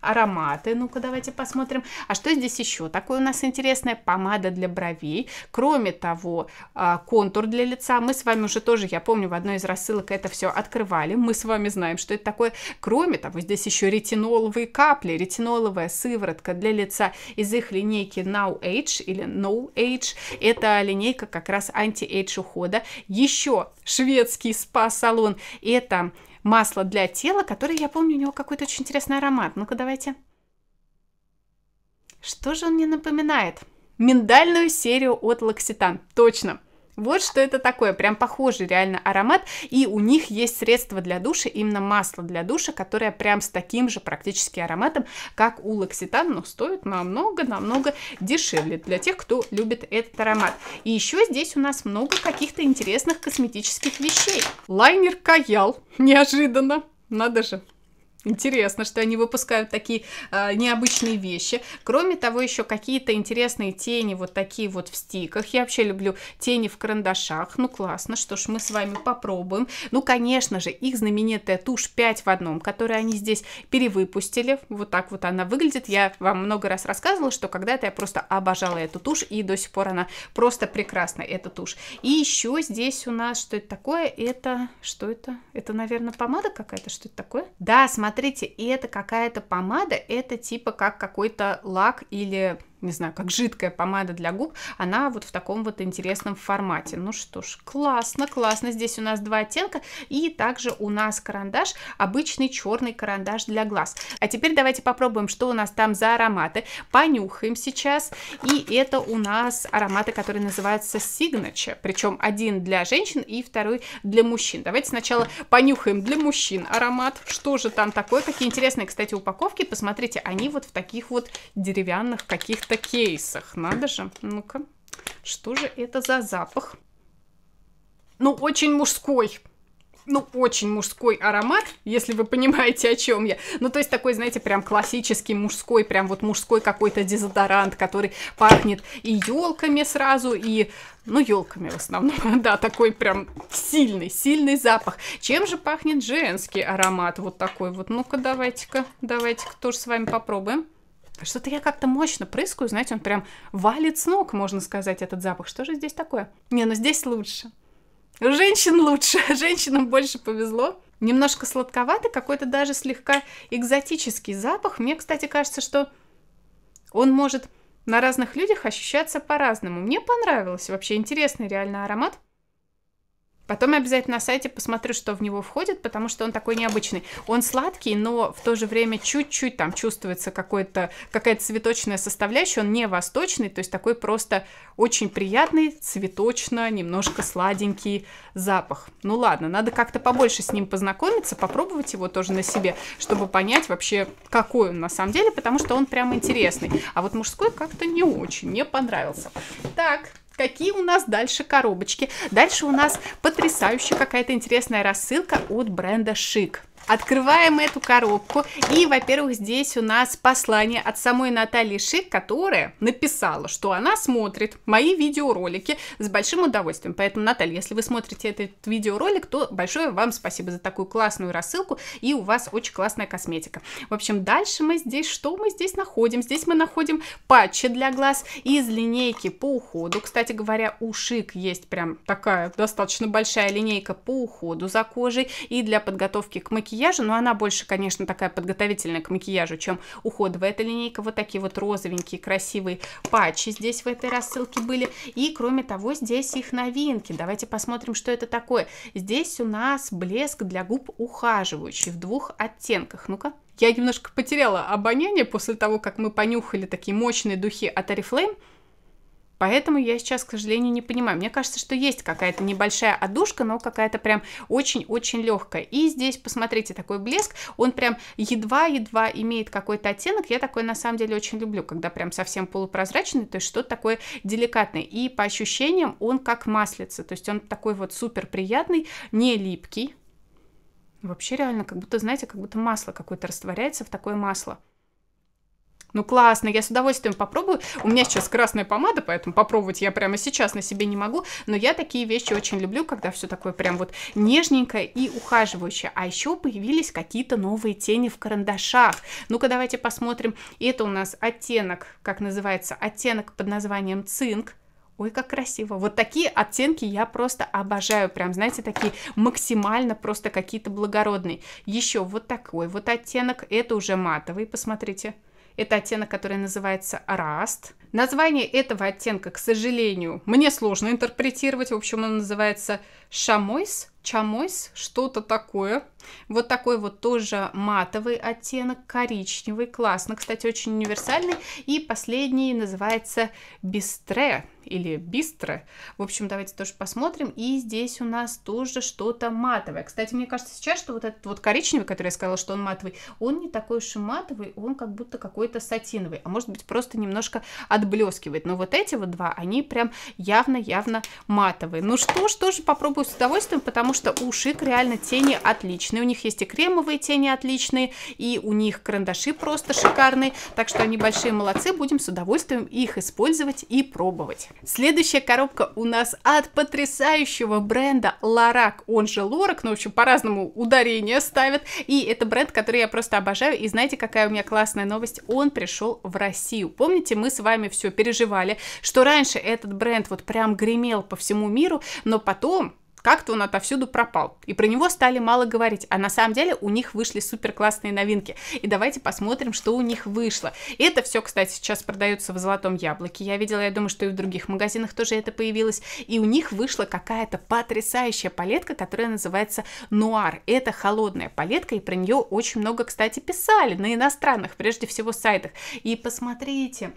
ароматы. Ну-ка, давайте посмотрим. А что здесь еще? Такое у нас интересное. Помада для бровей. Кроме того, а, контур для лица. Мы с вами уже тоже, я помню, в одной из рассылок это все открывали. Мы с вами знаем, что это такое. Кроме того, здесь еще ретиноловые капли, ретиноловая сыворотка для лица из их линейки Now Age или No Age. Это линейка как раз анти-эйдж ухода. Еще шведский спа-салон. Это масло для тела, которое, я помню, у него какой-то очень интересный аромат. Ну-ка, давайте. Что же он мне напоминает? Миндальную серию от Локситан. Точно. Вот что это такое, прям похожий реально аромат, и у них есть средство для душа, именно масло для душа, которое прям с таким же практически ароматом, как у Локситан, но стоит намного-намного дешевле для тех, кто любит этот аромат. И еще здесь у нас много каких-то интересных косметических вещей. Лайнер Каял, неожиданно, надо же. Интересно, что они выпускают такие э, необычные вещи. Кроме того, еще какие-то интересные тени, вот такие вот в стиках. Я вообще люблю тени в карандашах. Ну, классно, что ж, мы с вами попробуем. Ну, конечно же, их знаменитая тушь 5 в одном, которую они здесь перевыпустили. Вот так вот она выглядит. Я вам много раз рассказывала, что когда-то я просто обожала эту тушь, и до сих пор она просто прекрасна, эта тушь. И еще здесь у нас, что это такое? Это, что это? Это, наверное, помада какая-то, что это такое? Да, смотрите Смотрите, и это какая-то помада, это типа как какой-то лак или не знаю, как жидкая помада для губ, она вот в таком вот интересном формате. Ну что ж, классно, классно. Здесь у нас два оттенка. И также у нас карандаш, обычный черный карандаш для глаз. А теперь давайте попробуем, что у нас там за ароматы. Понюхаем сейчас. И это у нас ароматы, которые называются Signature. Причем один для женщин и второй для мужчин. Давайте сначала понюхаем для мужчин аромат. Что же там такое? Какие интересные, кстати, упаковки. Посмотрите, они вот в таких вот деревянных каких-то каких-то кейсах. Надо же. Ну-ка, что же это за запах? Ну, очень мужской ну, очень мужской аромат, если вы понимаете, о чем я. Ну, то есть такой, знаете, прям классический мужской, прям вот мужской какой-то дезодорант, который пахнет и елками сразу, и, ну, елками в основном, [LAUGHS] да, такой прям сильный, сильный запах. Чем же пахнет женский аромат вот такой вот? Ну-ка, давайте-ка, давайте-ка тоже с вами попробуем. Что-то я как-то мощно прыскаю, знаете, он прям валит с ног, можно сказать, этот запах. Что же здесь такое? Не, ну здесь лучше. женщин лучше, [LAUGHS] женщинам больше повезло. Немножко сладковатый, какой-то даже слегка экзотический запах. Мне, кстати, кажется, что он может на разных людях ощущаться по-разному. Мне понравилось, вообще интересный реально аромат. Потом я обязательно на сайте посмотрю, что в него входит, потому что он такой необычный. Он сладкий, но в то же время чуть-чуть там чувствуется какой-то какая-то цветочная составляющая. Он не восточный, то есть такой просто очень приятный, цветочно, немножко сладенький запах. Ну ладно, надо как-то побольше с ним познакомиться, попробовать его тоже на себе, чтобы понять вообще, какой он на самом деле, потому что он прям интересный. А вот мужской как-то не очень, не понравился. Так, Какие у нас дальше коробочки? Дальше у нас потрясающая какая-то интересная рассылка от бренда Шик. Открываем эту коробку. И, во-первых, здесь у нас послание от самой Натальи Шик, которая написала, что она смотрит мои видеоролики с большим удовольствием. Поэтому, Наталья, если вы смотрите этот видеоролик, то большое вам спасибо за такую классную рассылку. И у вас очень классная косметика. В общем, дальше мы здесь, что мы здесь находим? Здесь мы находим патчи для глаз из линейки по уходу. Кстати говоря, у Шик есть прям такая достаточно большая линейка по уходу за кожей и для подготовки к макияжу макияжа, но она больше, конечно, такая подготовительная к макияжу, чем уходовая эта линейка. Вот такие вот розовенькие красивые патчи здесь в этой рассылке были. И, кроме того, здесь их новинки. Давайте посмотрим, что это такое. Здесь у нас блеск для губ ухаживающий в двух оттенках. Ну-ка. Я немножко потеряла обоняние после того, как мы понюхали такие мощные духи от Oriflame. Поэтому я сейчас, к сожалению, не понимаю. Мне кажется, что есть какая-то небольшая одушка, но какая-то прям очень-очень легкая. И здесь, посмотрите, такой блеск, он прям едва-едва имеет какой-то оттенок. Я такой, на самом деле, очень люблю, когда прям совсем полупрозрачный, то есть что-то такое деликатное. И по ощущениям он как маслица, то есть он такой вот супер приятный, не липкий. Вообще реально, как будто, знаете, как будто масло какое-то растворяется в такое масло. Ну классно, я с удовольствием попробую. У меня сейчас красная помада, поэтому попробовать я прямо сейчас на себе не могу. Но я такие вещи очень люблю, когда все такое прям вот нежненькое и ухаживающее. А еще появились какие-то новые тени в карандашах. Ну-ка давайте посмотрим. это у нас оттенок, как называется, оттенок под названием цинк. Ой, как красиво. Вот такие оттенки я просто обожаю. Прям, знаете, такие максимально просто какие-то благородные. Еще вот такой вот оттенок. Это уже матовый, посмотрите. Посмотрите это оттенок, который называется Rust. Название этого оттенка, к сожалению, мне сложно интерпретировать. В общем, он называется Шамойс, Чамойс, что-то такое. Вот такой вот тоже матовый оттенок, коричневый, классно, кстати, очень универсальный. И последний называется Бистре или Бистро. В общем, давайте тоже посмотрим. И здесь у нас тоже что-то матовое. Кстати, мне кажется сейчас, что вот этот вот коричневый, который я сказала, что он матовый, он не такой уж и матовый, он как будто какой-то сатиновый, а может быть просто немножко отблескивает. Но вот эти вот два, они прям явно-явно матовые. Ну что ж, тоже попробую с удовольствием, потому что у Шик реально тени отличные отличные. У них есть и кремовые тени отличные, и у них карандаши просто шикарные. Так что они большие молодцы, будем с удовольствием их использовать и пробовать. Следующая коробка у нас от потрясающего бренда Ларак, он же Лорак, но ну, в общем, по-разному ударение ставят. И это бренд, который я просто обожаю. И знаете, какая у меня классная новость? Он пришел в Россию. Помните, мы с вами все переживали, что раньше этот бренд вот прям гремел по всему миру, но потом как-то он отовсюду пропал. И про него стали мало говорить. А на самом деле у них вышли супер классные новинки. И давайте посмотрим, что у них вышло. И это все, кстати, сейчас продается в золотом яблоке. Я видела, я думаю, что и в других магазинах тоже это появилось. И у них вышла какая-то потрясающая палетка, которая называется Нуар. Это холодная палетка, и про нее очень много, кстати, писали на иностранных, прежде всего, сайтах. И посмотрите,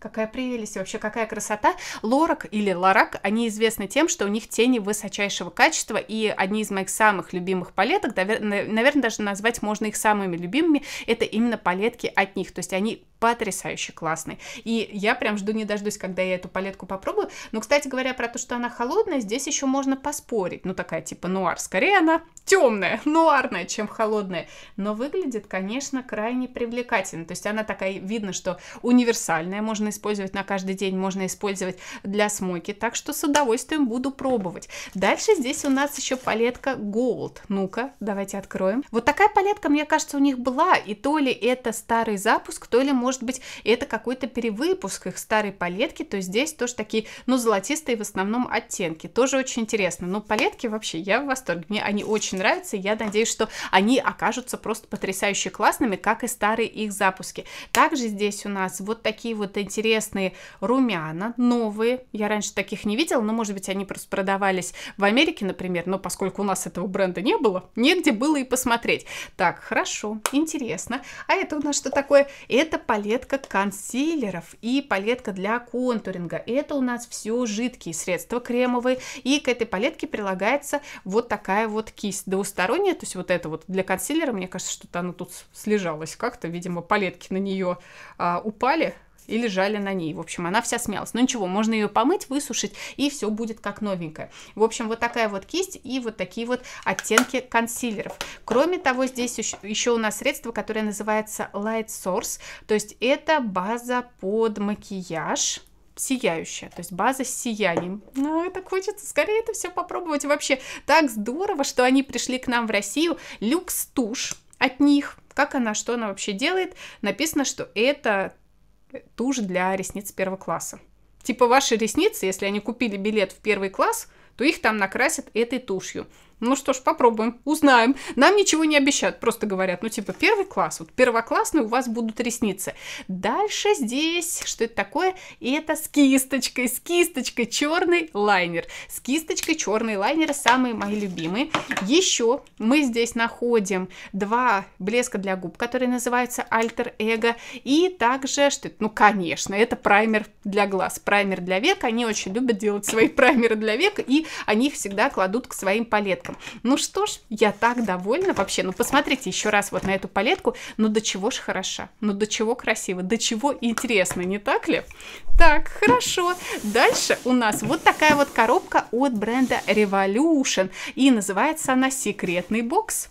какая прелесть, вообще какая красота. Лорак или Лорак, они известны тем, что у них тени высочайшего хорошего качества, и одни из моих самых любимых палеток, наверное, даже назвать можно их самыми любимыми, это именно палетки от них, то есть они потрясающе классный. И я прям жду не дождусь, когда я эту палетку попробую. Но, кстати говоря, про то, что она холодная, здесь еще можно поспорить. Ну, такая типа нуар. Скорее она темная, [LAUGHS] нуарная, чем холодная. Но выглядит, конечно, крайне привлекательно. То есть она такая, видно, что универсальная, можно использовать на каждый день, можно использовать для смойки. Так что с удовольствием буду пробовать. Дальше здесь у нас еще палетка Gold. Ну-ка, давайте откроем. Вот такая палетка, мне кажется, у них была. И то ли это старый запуск, то ли, может может быть, это какой-то перевыпуск их старой палетки, то здесь тоже такие, ну, золотистые в основном оттенки, тоже очень интересно. Но палетки вообще, я в восторге, мне они очень нравятся, я надеюсь, что они окажутся просто потрясающе классными, как и старые их запуски. Также здесь у нас вот такие вот интересные румяна, новые, я раньше таких не видела, но, может быть, они просто продавались в Америке, например, но поскольку у нас этого бренда не было, негде было и посмотреть. Так, хорошо, интересно. А это у нас что такое? Это палетка палетка консилеров и палетка для контуринга. Это у нас все жидкие средства кремовые. И к этой палетке прилагается вот такая вот кисть двусторонняя. То есть вот это вот для консилера, мне кажется, что-то оно тут слежалось как-то. Видимо, палетки на нее а, упали и лежали на ней. В общем, она вся смялась. Но ну, ничего, можно ее помыть, высушить, и все будет как новенькое. В общем, вот такая вот кисть и вот такие вот оттенки консилеров. Кроме того, здесь еще у нас средство, которое называется Light Source, то есть это база под макияж сияющая, то есть база с сиянием. Ну, так хочется скорее это все попробовать. вообще так здорово, что они пришли к нам в Россию. Люкс тушь от них. Как она, что она вообще делает? Написано, что это тушь для ресниц первого класса. Типа ваши ресницы, если они купили билет в первый класс, то их там накрасят этой тушью. Ну что ж, попробуем, узнаем. Нам ничего не обещают, просто говорят, ну типа первый класс, вот первоклассный у вас будут ресницы. Дальше здесь, что это такое? и Это с кисточкой, с кисточкой черный лайнер. С кисточкой черный лайнер самые мои любимые. Еще мы здесь находим два блеска для губ, которые называются Alter Ego. И также, что это, ну конечно, это праймер для глаз, праймер для век. Они очень любят делать свои [LAUGHS] праймеры для век, и они их всегда кладут к своим палеткам подарком. Ну что ж, я так довольна вообще. Ну посмотрите еще раз вот на эту палетку. Ну до чего ж хороша, ну до чего красиво, до чего интересно, не так ли? Так, хорошо. Дальше у нас вот такая вот коробка от бренда Revolution. И называется она «Секретный бокс».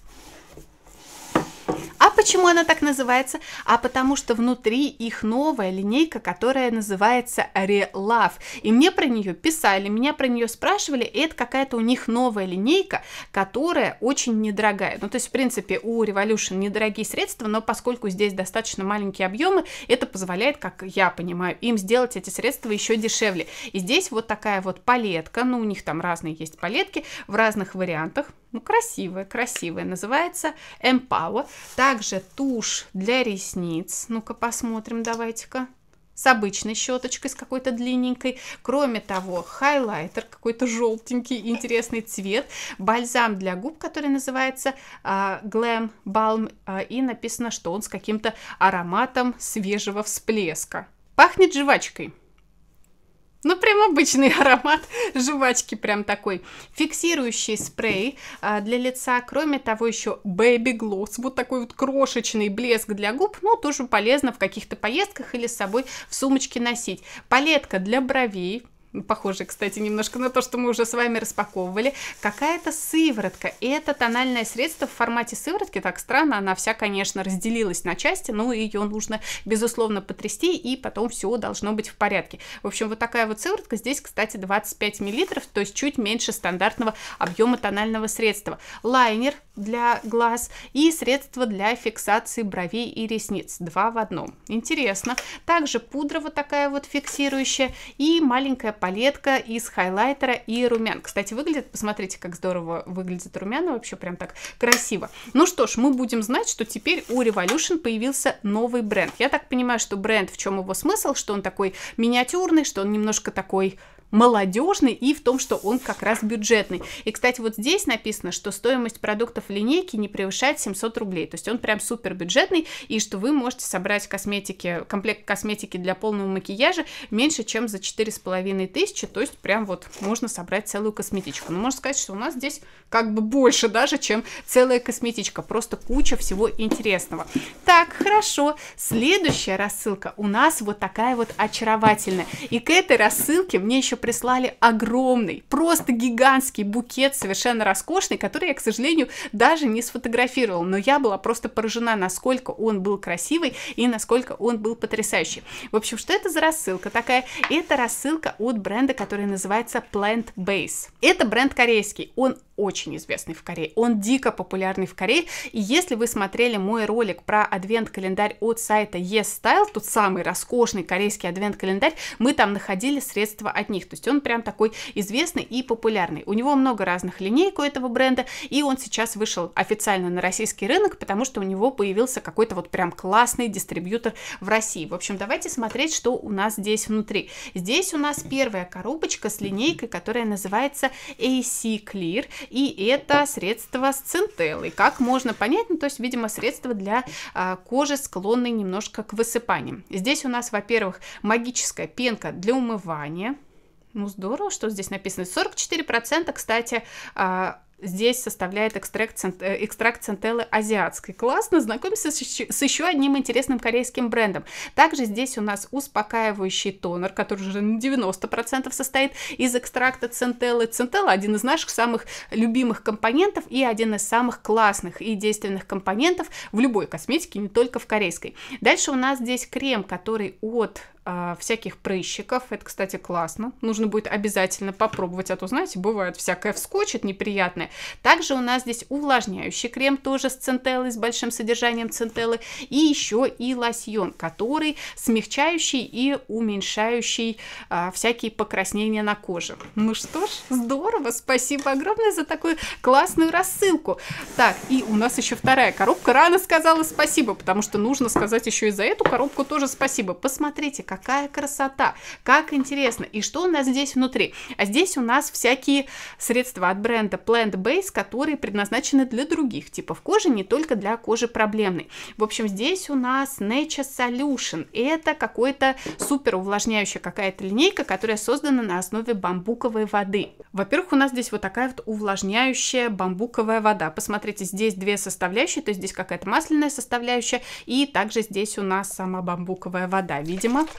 А почему она так называется? А потому что внутри их новая линейка, которая называется Relav. И мне про нее писали, меня про нее спрашивали, и это какая-то у них новая линейка, которая очень недорогая. Ну, то есть, в принципе, у Revolution недорогие средства, но поскольку здесь достаточно маленькие объемы, это позволяет, как я понимаю, им сделать эти средства еще дешевле. И здесь вот такая вот палетка, ну, у них там разные есть палетки в разных вариантах. Ну, красивая, красивая. Называется Empower. Также тушь для ресниц. Ну-ка посмотрим, давайте-ка. С обычной щеточкой, с какой-то длинненькой. Кроме того, хайлайтер, какой-то желтенький, интересный цвет. Бальзам для губ, который называется а, Glam Balm. А, и написано, что он с каким-то ароматом свежего всплеска. Пахнет жвачкой. Ну, прям обычный [LAUGHS] аромат жвачки, прям такой. Фиксирующий спрей а, для лица. Кроме того, еще Baby Gloss. Вот такой вот крошечный блеск для губ. Ну, тоже полезно в каких-то поездках или с собой в сумочке носить. Палетка для бровей похоже, кстати, немножко на то, что мы уже с вами распаковывали, какая-то сыворотка. Это тональное средство в формате сыворотки, так странно, она вся, конечно, разделилась на части, но ее нужно, безусловно, потрясти, и потом все должно быть в порядке. В общем, вот такая вот сыворотка, здесь, кстати, 25 мл, то есть чуть меньше стандартного объема тонального средства. Лайнер для глаз и средство для фиксации бровей и ресниц, два в одном. Интересно. Также пудра вот такая вот фиксирующая и маленькая палетка из хайлайтера и румян. Кстати, выглядит, посмотрите, как здорово выглядит румяна, вообще прям так красиво. Ну что ж, мы будем знать, что теперь у Revolution появился новый бренд. Я так понимаю, что бренд, в чем его смысл, что он такой миниатюрный, что он немножко такой молодежный и в том, что он как раз бюджетный. И, кстати, вот здесь написано, что стоимость продуктов линейки не превышает 700 рублей. То есть он прям супер бюджетный, и что вы можете собрать косметики, комплект косметики для полного макияжа меньше, чем за 4,5 тысячи. То есть прям вот можно собрать целую косметичку. Но ну, можно сказать, что у нас здесь как бы больше даже, чем целая косметичка. Просто куча всего интересного. Так, хорошо. Следующая рассылка у нас вот такая вот очаровательная. И к этой рассылке мне еще еще прислали огромный, просто гигантский букет, совершенно роскошный, который я, к сожалению, даже не сфотографировал, но я была просто поражена, насколько он был красивый и насколько он был потрясающий. В общем, что это за рассылка такая? Это рассылка от бренда, который называется Plant Base. Это бренд корейский, он очень известный в Корее. Он дико популярный в Корее. И если вы смотрели мой ролик про адвент-календарь от сайта Yes Style, тот самый роскошный корейский адвент-календарь, мы там находили средства от них. То есть он прям такой известный и популярный. У него много разных линейок у этого бренда, и он сейчас вышел официально на российский рынок, потому что у него появился какой-то вот прям классный дистрибьютор в России. В общем, давайте смотреть, что у нас здесь внутри. Здесь у нас первая коробочка с линейкой, которая называется AC Clear и это средство с центеллой. Как можно понять, ну, то есть, видимо, средство для а, кожи, склонной немножко к высыпаниям. Здесь у нас, во-первых, магическая пенка для умывания, ну, здорово, что здесь написано. 44%, кстати, а, здесь составляет экстракт, э, экстракт центеллы азиатской. Классно, знакомимся с, с еще одним интересным корейским брендом. Также здесь у нас успокаивающий тонер, который уже на 90% состоит из экстракта центеллы. Центелла один из наших самых любимых компонентов и один из самых классных и действенных компонентов в любой косметике, не только в корейской. Дальше у нас здесь крем, который от а, всяких прыщиков. Это, кстати, классно. Нужно будет обязательно попробовать, а то, знаете, бывает всякое вскочит неприятное. Также у нас здесь увлажняющий крем тоже с центеллой, с большим содержанием центеллы. И еще и лосьон, который смягчающий и уменьшающий э, всякие покраснения на коже. Ну что ж, здорово, спасибо огромное за такую классную рассылку. Так, и у нас еще вторая коробка. Рано сказала спасибо, потому что нужно сказать еще и за эту коробку тоже спасибо. Посмотрите, как какая красота, как интересно, и что у нас здесь внутри? А здесь у нас всякие средства от бренда Plant Base, которые предназначены для других типов кожи, не только для кожи проблемной. В общем, здесь у нас Nature Solution, это какой-то супер увлажняющая какая-то линейка, которая создана на основе бамбуковой воды. Во-первых, у нас здесь вот такая вот увлажняющая бамбуковая вода. Посмотрите, здесь две составляющие, то есть здесь какая-то масляная составляющая, и также здесь у нас сама бамбуковая вода, видимо.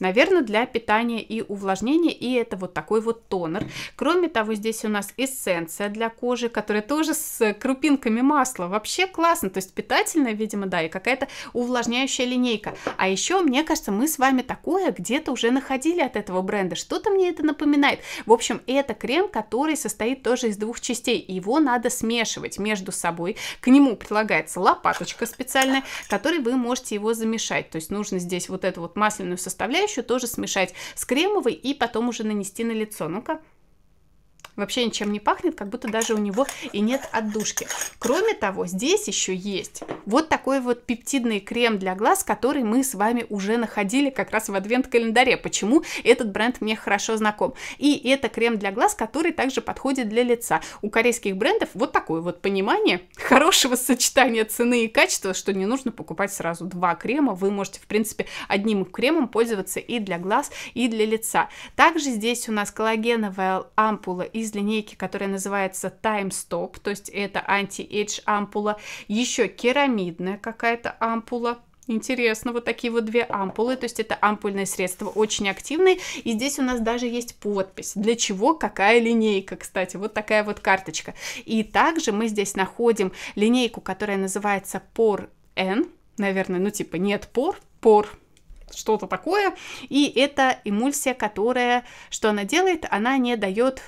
Наверное, для питания и увлажнения. И это вот такой вот тонер. Кроме того, здесь у нас эссенция для кожи, которая тоже с крупинками масла. Вообще классно. То есть питательная, видимо, да, и какая-то увлажняющая линейка. А еще, мне кажется, мы с вами такое где-то уже находили от этого бренда. Что-то мне это напоминает. В общем, это крем, который состоит тоже из двух частей. Его надо смешивать между собой. К нему прилагается лопаточка специальная, которой вы можете его замешать. То есть нужно здесь вот эту вот масляную составляющую еще тоже смешать с кремовой и потом уже нанести на лицо. Ну-ка вообще ничем не пахнет, как будто даже у него и нет отдушки. Кроме того, здесь еще есть вот такой вот пептидный крем для глаз, который мы с вами уже находили как раз в адвент-календаре. Почему этот бренд мне хорошо знаком? И это крем для глаз, который также подходит для лица. У корейских брендов вот такое вот понимание хорошего сочетания цены и качества, что не нужно покупать сразу два крема. Вы можете, в принципе, одним кремом пользоваться и для глаз, и для лица. Также здесь у нас коллагеновая ампула из из линейки, которая называется Time Stop, то есть это анти-эйдж ампула, еще керамидная какая-то ампула, Интересно, вот такие вот две ампулы, то есть это ампульное средство, очень активное, и здесь у нас даже есть подпись, для чего какая линейка, кстати, вот такая вот карточка. И также мы здесь находим линейку, которая называется пор N, наверное, ну типа нет пор, пор, что-то такое, и это эмульсия, которая, что она делает, она не дает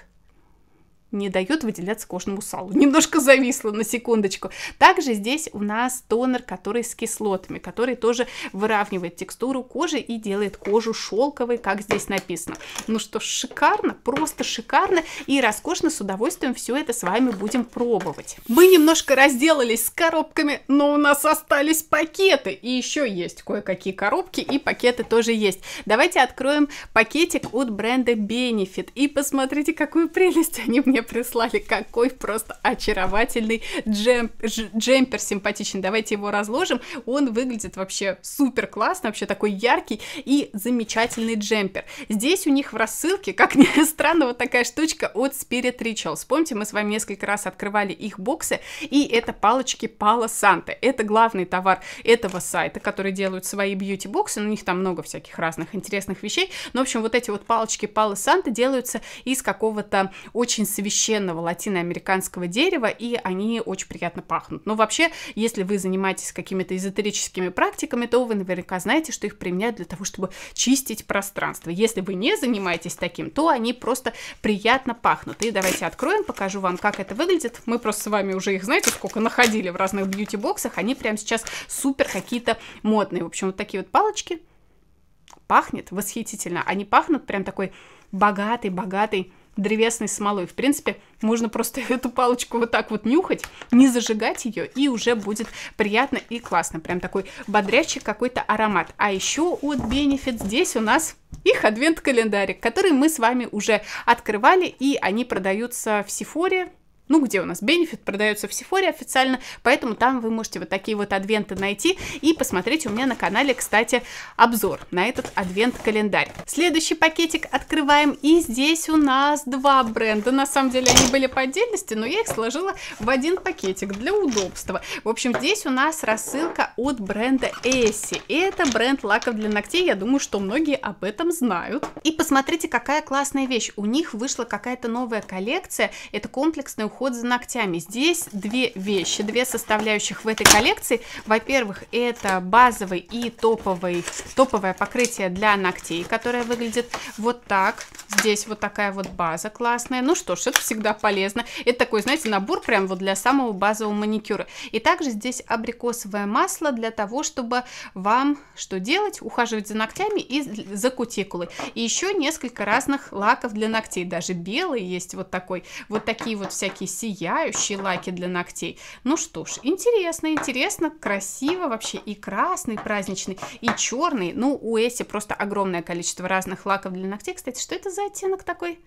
не дает выделяться кожному салу. Немножко зависла на секундочку. Также здесь у нас тонер, который с кислотами, который тоже выравнивает текстуру кожи и делает кожу шелковой, как здесь написано. Ну что, шикарно, просто шикарно и роскошно, с удовольствием все это с вами будем пробовать. Мы немножко разделались с коробками, но у нас остались пакеты. И еще есть кое-какие коробки и пакеты тоже есть. Давайте откроем пакетик от бренда Benefit и посмотрите, какую прелесть они мне мне прислали. Какой просто очаровательный джемп, джемпер симпатичный. Давайте его разложим. Он выглядит вообще супер классно, вообще такой яркий и замечательный джемпер. Здесь у них в рассылке, как ни [LAUGHS] странно, вот такая штучка от Spirit Rituals. Помните, мы с вами несколько раз открывали их боксы, и это палочки Пала Санта. Это главный товар этого сайта, который делают свои бьюти-боксы. У них там много всяких разных интересных вещей. Но, в общем, вот эти вот палочки Пала Санта делаются из какого-то очень свежего священного латиноамериканского дерева, и они очень приятно пахнут. Но вообще, если вы занимаетесь какими-то эзотерическими практиками, то вы наверняка знаете, что их применяют для того, чтобы чистить пространство. Если вы не занимаетесь таким, то они просто приятно пахнут. И давайте откроем, покажу вам, как это выглядит. Мы просто с вами уже их, знаете, сколько находили в разных бьюти-боксах, они прямо сейчас супер какие-то модные. В общем, вот такие вот палочки пахнет восхитительно. Они пахнут прям такой богатый, богатый древесной смолой. В принципе, можно просто [LAUGHS] эту палочку вот так вот нюхать, не зажигать ее, и уже будет приятно и классно. Прям такой бодрящий какой-то аромат. А еще от Benefit здесь у нас их адвент-календарик, который мы с вами уже открывали, и они продаются в Сифоре, ну, где у нас Benefit, продается в Сифоре официально, поэтому там вы можете вот такие вот адвенты найти и посмотреть у меня на канале, кстати, обзор на этот адвент-календарь. Следующий пакетик открываем, и здесь у нас два бренда, на самом деле они были по отдельности, но я их сложила в один пакетик для удобства. В общем, здесь у нас рассылка от бренда Essie, это бренд лаков для ногтей, я думаю, что многие об этом знают. И посмотрите, какая классная вещь, у них вышла какая-то новая коллекция, это комплексный уход уход за ногтями. Здесь две вещи, две составляющих в этой коллекции. Во-первых, это базовый и топовый, топовое покрытие для ногтей, которое выглядит вот так. Здесь вот такая вот база классная. Ну что ж, это всегда полезно. Это такой, знаете, набор прям вот для самого базового маникюра. И также здесь абрикосовое масло для того, чтобы вам что делать? Ухаживать за ногтями и за кутикулой. И еще несколько разных лаков для ногтей. Даже белый есть вот такой. Вот такие вот всякие сияющие лаки для ногтей. Ну что ж, интересно, интересно, красиво вообще и красный праздничный, и черный. Ну, у Эсси просто огромное количество разных лаков для ногтей. Кстати, что это за оттенок такой?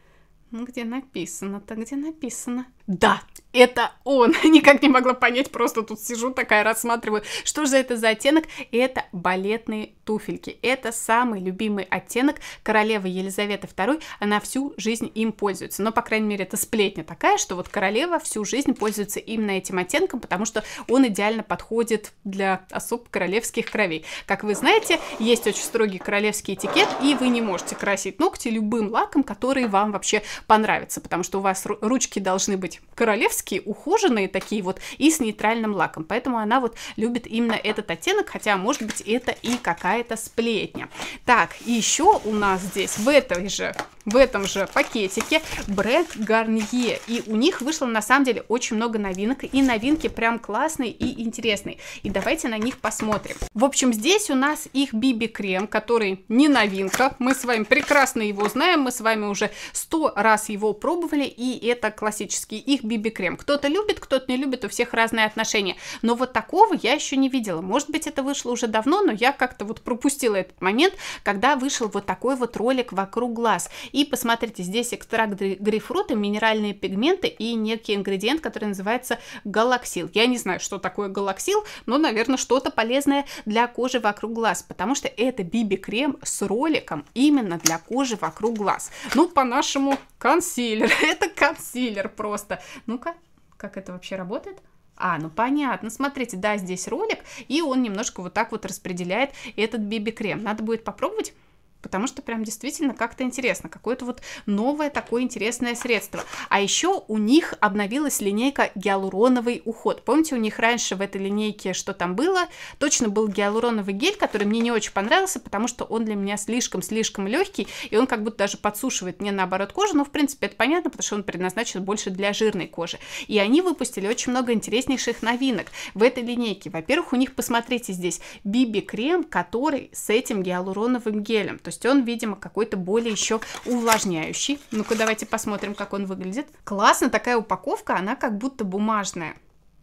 Ну, где написано-то, где написано? Да, это он. [LAUGHS] Никак не могла понять, просто тут сижу такая, рассматриваю, что же это за оттенок. это балетные туфельки. Это самый любимый оттенок королевы Елизаветы II. Она всю жизнь им пользуется. Но, по крайней мере, это сплетня такая, что вот королева всю жизнь пользуется именно этим оттенком, потому что он идеально подходит для особ королевских кровей. Как вы знаете, есть очень строгий королевский этикет, и вы не можете красить ногти любым лаком, который вам вообще понравится, потому что у вас ручки должны быть королевские, классические, ухоженные такие вот, и с нейтральным лаком. Поэтому она вот любит именно этот оттенок, хотя, может быть, это и какая-то сплетня. Так, еще у нас здесь в этой же в этом же пакетике бренд Гарнье. И у них вышло на самом деле очень много новинок. И новинки прям классные и интересные. И давайте на них посмотрим. В общем, здесь у нас их биби-крем, который не новинка. Мы с вами прекрасно его знаем. Мы с вами уже сто раз его пробовали. И это классический их биби-крем. Кто-то любит, кто-то не любит. У всех разные отношения. Но вот такого я еще не видела. Может быть, это вышло уже давно, но я как-то вот пропустила этот момент, когда вышел вот такой вот ролик вокруг глаз. И посмотрите, здесь экстракт грейпфрута, минеральные пигменты и некий ингредиент, который называется галаксил. Я не знаю, что такое галаксил, но, наверное, что-то полезное для кожи вокруг глаз, потому что это биби-крем с роликом именно для кожи вокруг глаз. Ну, по-нашему, консилер. [LAUGHS] это консилер просто. Ну-ка, как это вообще работает? А, ну понятно, смотрите, да, здесь ролик, и он немножко вот так вот распределяет этот биби-крем. Надо будет попробовать потому что прям действительно как-то интересно, какое-то вот новое такое интересное средство. А еще у них обновилась линейка гиалуроновый уход. Помните, у них раньше в этой линейке что там было? Точно был гиалуроновый гель, который мне не очень понравился, потому что он для меня слишком-слишком легкий, и он как будто даже подсушивает мне наоборот кожу, но в принципе это понятно, потому что он предназначен больше для жирной кожи. И они выпустили очень много интереснейших новинок в этой линейке. Во-первых, у них, посмотрите здесь, биби-крем, который с этим гиалуроновым гелем. То есть он, видимо, какой-то более еще увлажняющий. Ну-ка, давайте посмотрим, как он выглядит. Классно, такая упаковка, она как будто бумажная.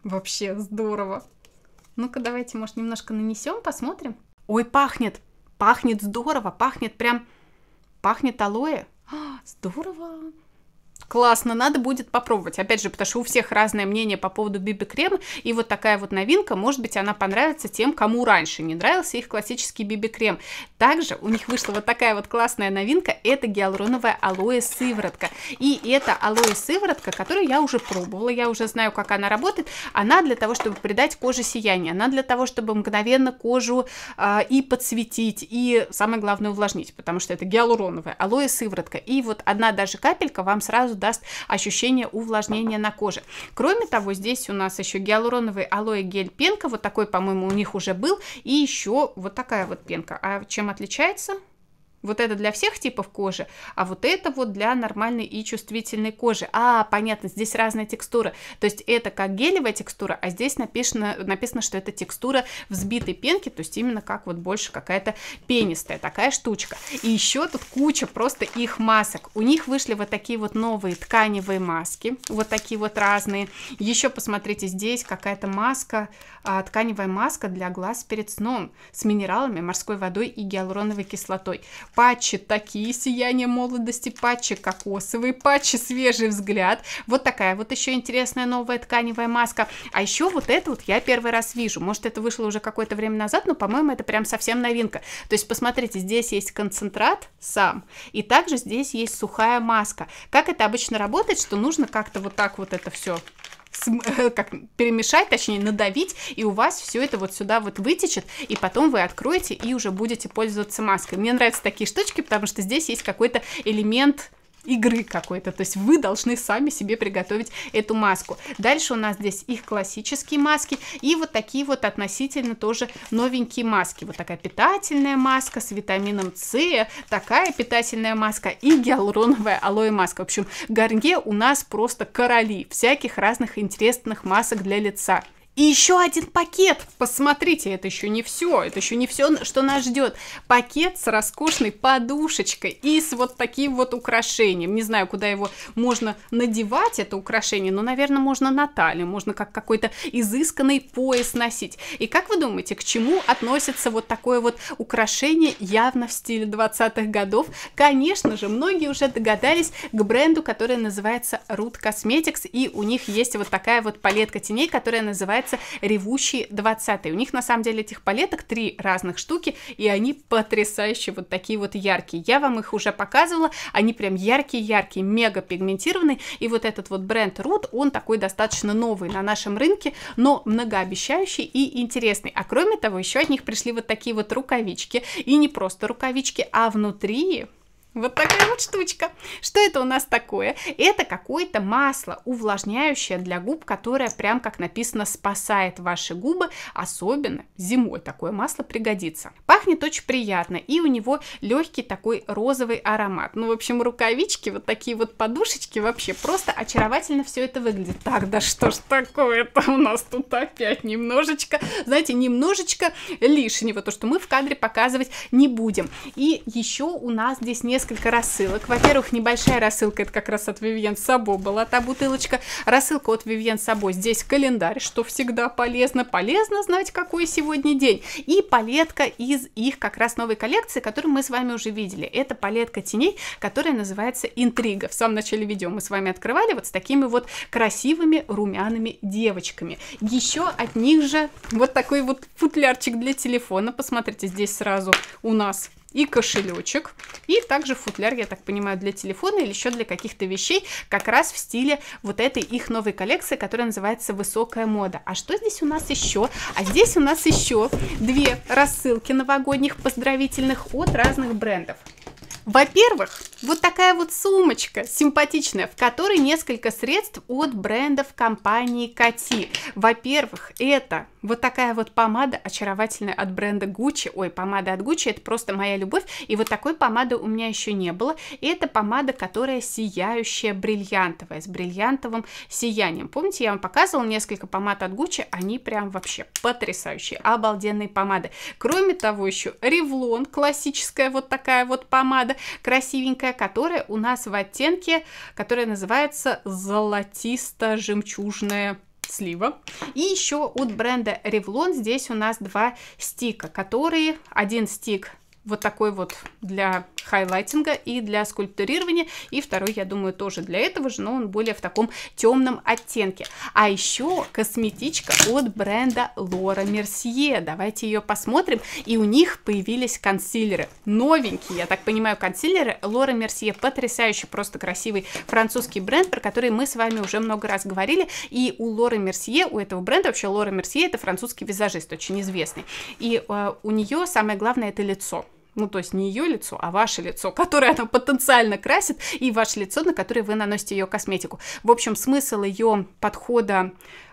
Вообще здорово. Ну-ка, давайте, может, немножко нанесем, посмотрим. Ой, пахнет, пахнет здорово, пахнет прям, пахнет алоэ. А, здорово. Классно, надо будет попробовать. Опять же, потому что у всех разное мнение по поводу биби-крема, и вот такая вот новинка, может быть, она понравится тем, кому раньше не нравился их классический биби-крем. Также у них вышла вот такая вот классная новинка, это гиалуроновая алоэ-сыворотка. И это алоэ-сыворотка, которую я уже пробовала, я уже знаю, как она работает. Она для того, чтобы придать коже сияние, она для того, чтобы мгновенно кожу э, и подсветить, и самое главное увлажнить, потому что это гиалуроновая алоэ-сыворотка. И вот одна даже капелька вам сразу даст ощущение увлажнения на коже. Кроме того, здесь у нас еще гиалуроновый алоэ гель пенка, вот такой, по-моему, у них уже был, и еще вот такая вот пенка. А чем отличается? Вот это для всех типов кожи, а вот это вот для нормальной и чувствительной кожи. А, понятно, здесь разная текстура. То есть это как гелевая текстура, а здесь написано, написано что это текстура взбитой пенки, то есть именно как вот больше какая-то пенистая такая штучка. И еще тут куча просто их масок. У них вышли вот такие вот новые тканевые маски, вот такие вот разные. Еще посмотрите, здесь какая-то маска, а, тканевая маска для глаз перед сном с минералами, морской водой и гиалуроновой кислотой патчи такие, сияние молодости, патчи кокосовые, патчи свежий взгляд. Вот такая вот еще интересная новая тканевая маска. А еще вот это вот я первый раз вижу. Может, это вышло уже какое-то время назад, но, по-моему, это прям совсем новинка. То есть, посмотрите, здесь есть концентрат сам, и также здесь есть сухая маска. Как это обычно работает, что нужно как-то вот так вот это все Э, как перемешать, точнее надавить, и у вас все это вот сюда вот вытечет, и потом вы откроете и уже будете пользоваться маской. Мне нравятся такие штучки, потому что здесь есть какой-то элемент игры какой-то. То есть вы должны сами себе приготовить эту маску. Дальше у нас здесь их классические маски и вот такие вот относительно тоже новенькие маски. Вот такая питательная маска с витамином С, такая питательная маска и гиалуроновая алоэ маска. В общем, Гарнье у нас просто короли всяких разных интересных масок для лица. И еще один пакет. Посмотрите, это еще не все. Это еще не все, что нас ждет. Пакет с роскошной подушечкой и с вот таким вот украшением. Не знаю, куда его можно надевать, это украшение, но, наверное, можно на талию, можно как какой-то изысканный пояс носить. И как вы думаете, к чему относится вот такое вот украшение явно в стиле 20-х годов? Конечно же, многие уже догадались к бренду, который называется Root Cosmetics, и у них есть вот такая вот палетка теней, которая называется называется «Ревущие 20 У них, на самом деле, этих палеток три разных штуки, и они потрясающие, вот такие вот яркие. Я вам их уже показывала, они прям яркие-яркие, мега пигментированные, и вот этот вот бренд Root, он такой достаточно новый на нашем рынке, но многообещающий и интересный. А кроме того, еще от них пришли вот такие вот рукавички, и не просто рукавички, а внутри вот такая вот штучка. Что это у нас такое? Это какое-то масло увлажняющее для губ, которое прям, как написано, спасает ваши губы, особенно зимой такое масло пригодится. Пахнет очень приятно, и у него легкий такой розовый аромат. Ну, в общем, рукавички, вот такие вот подушечки, вообще просто очаровательно все это выглядит. Так, да что ж такое-то у нас тут опять немножечко, знаете, немножечко лишнего, то, что мы в кадре показывать не будем. И еще у нас здесь не несколько рассылок. Во-первых, небольшая рассылка, это как раз от Вивьен Сабо была та бутылочка. Рассылка от Вивьен Сабо здесь календарь, что всегда полезно. Полезно знать, какой сегодня день. И палетка из их как раз новой коллекции, которую мы с вами уже видели. Это палетка теней, которая называется «Интрига». В самом начале видео мы с вами открывали вот с такими вот красивыми румяными девочками. Еще от них же вот такой вот футлярчик для телефона. Посмотрите, здесь сразу у нас и кошелечек, и также футляр, я так понимаю, для телефона или еще для каких-то вещей, как раз в стиле вот этой их новой коллекции, которая называется «Высокая мода». А что здесь у нас еще? А здесь у нас еще две рассылки новогодних поздравительных от разных брендов. Во-первых, вот такая вот сумочка симпатичная, в которой несколько средств от брендов компании Кати. Во-первых, это вот такая вот помада очаровательная от бренда Gucci. Ой, помада от Gucci, это просто моя любовь. И вот такой помады у меня еще не было. И это помада, которая сияющая бриллиантовая, с бриллиантовым сиянием. Помните, я вам показывала несколько помад от Gucci, они прям вообще потрясающие, обалденные помады. Кроме того еще Revlon, классическая вот такая вот помада, красивенькая яркая, которая у нас в оттенке, которая называется золотисто-жемчужная слива. И еще от бренда Revlon здесь у нас два стика, которые один стик вот такой вот для хайлайтинга и для скульптурирования. И второй, я думаю, тоже для этого же, но он более в таком темном оттенке. А еще косметичка от бренда Лора Мерсье. Давайте ее посмотрим. И у них появились консилеры. Новенькие, я так понимаю, консилеры. Лора Мерсье потрясающий, просто красивый французский бренд, про который мы с вами уже много раз говорили. И у Лоры Мерсье, у этого бренда вообще Лора Мерсье это французский визажист, очень известный. И э, у нее самое главное это лицо ну, то есть не ее лицо, а ваше лицо, [LAUGHS] которое она потенциально красит, и ваше лицо, на которое вы наносите ее косметику. В общем, смысл ее подхода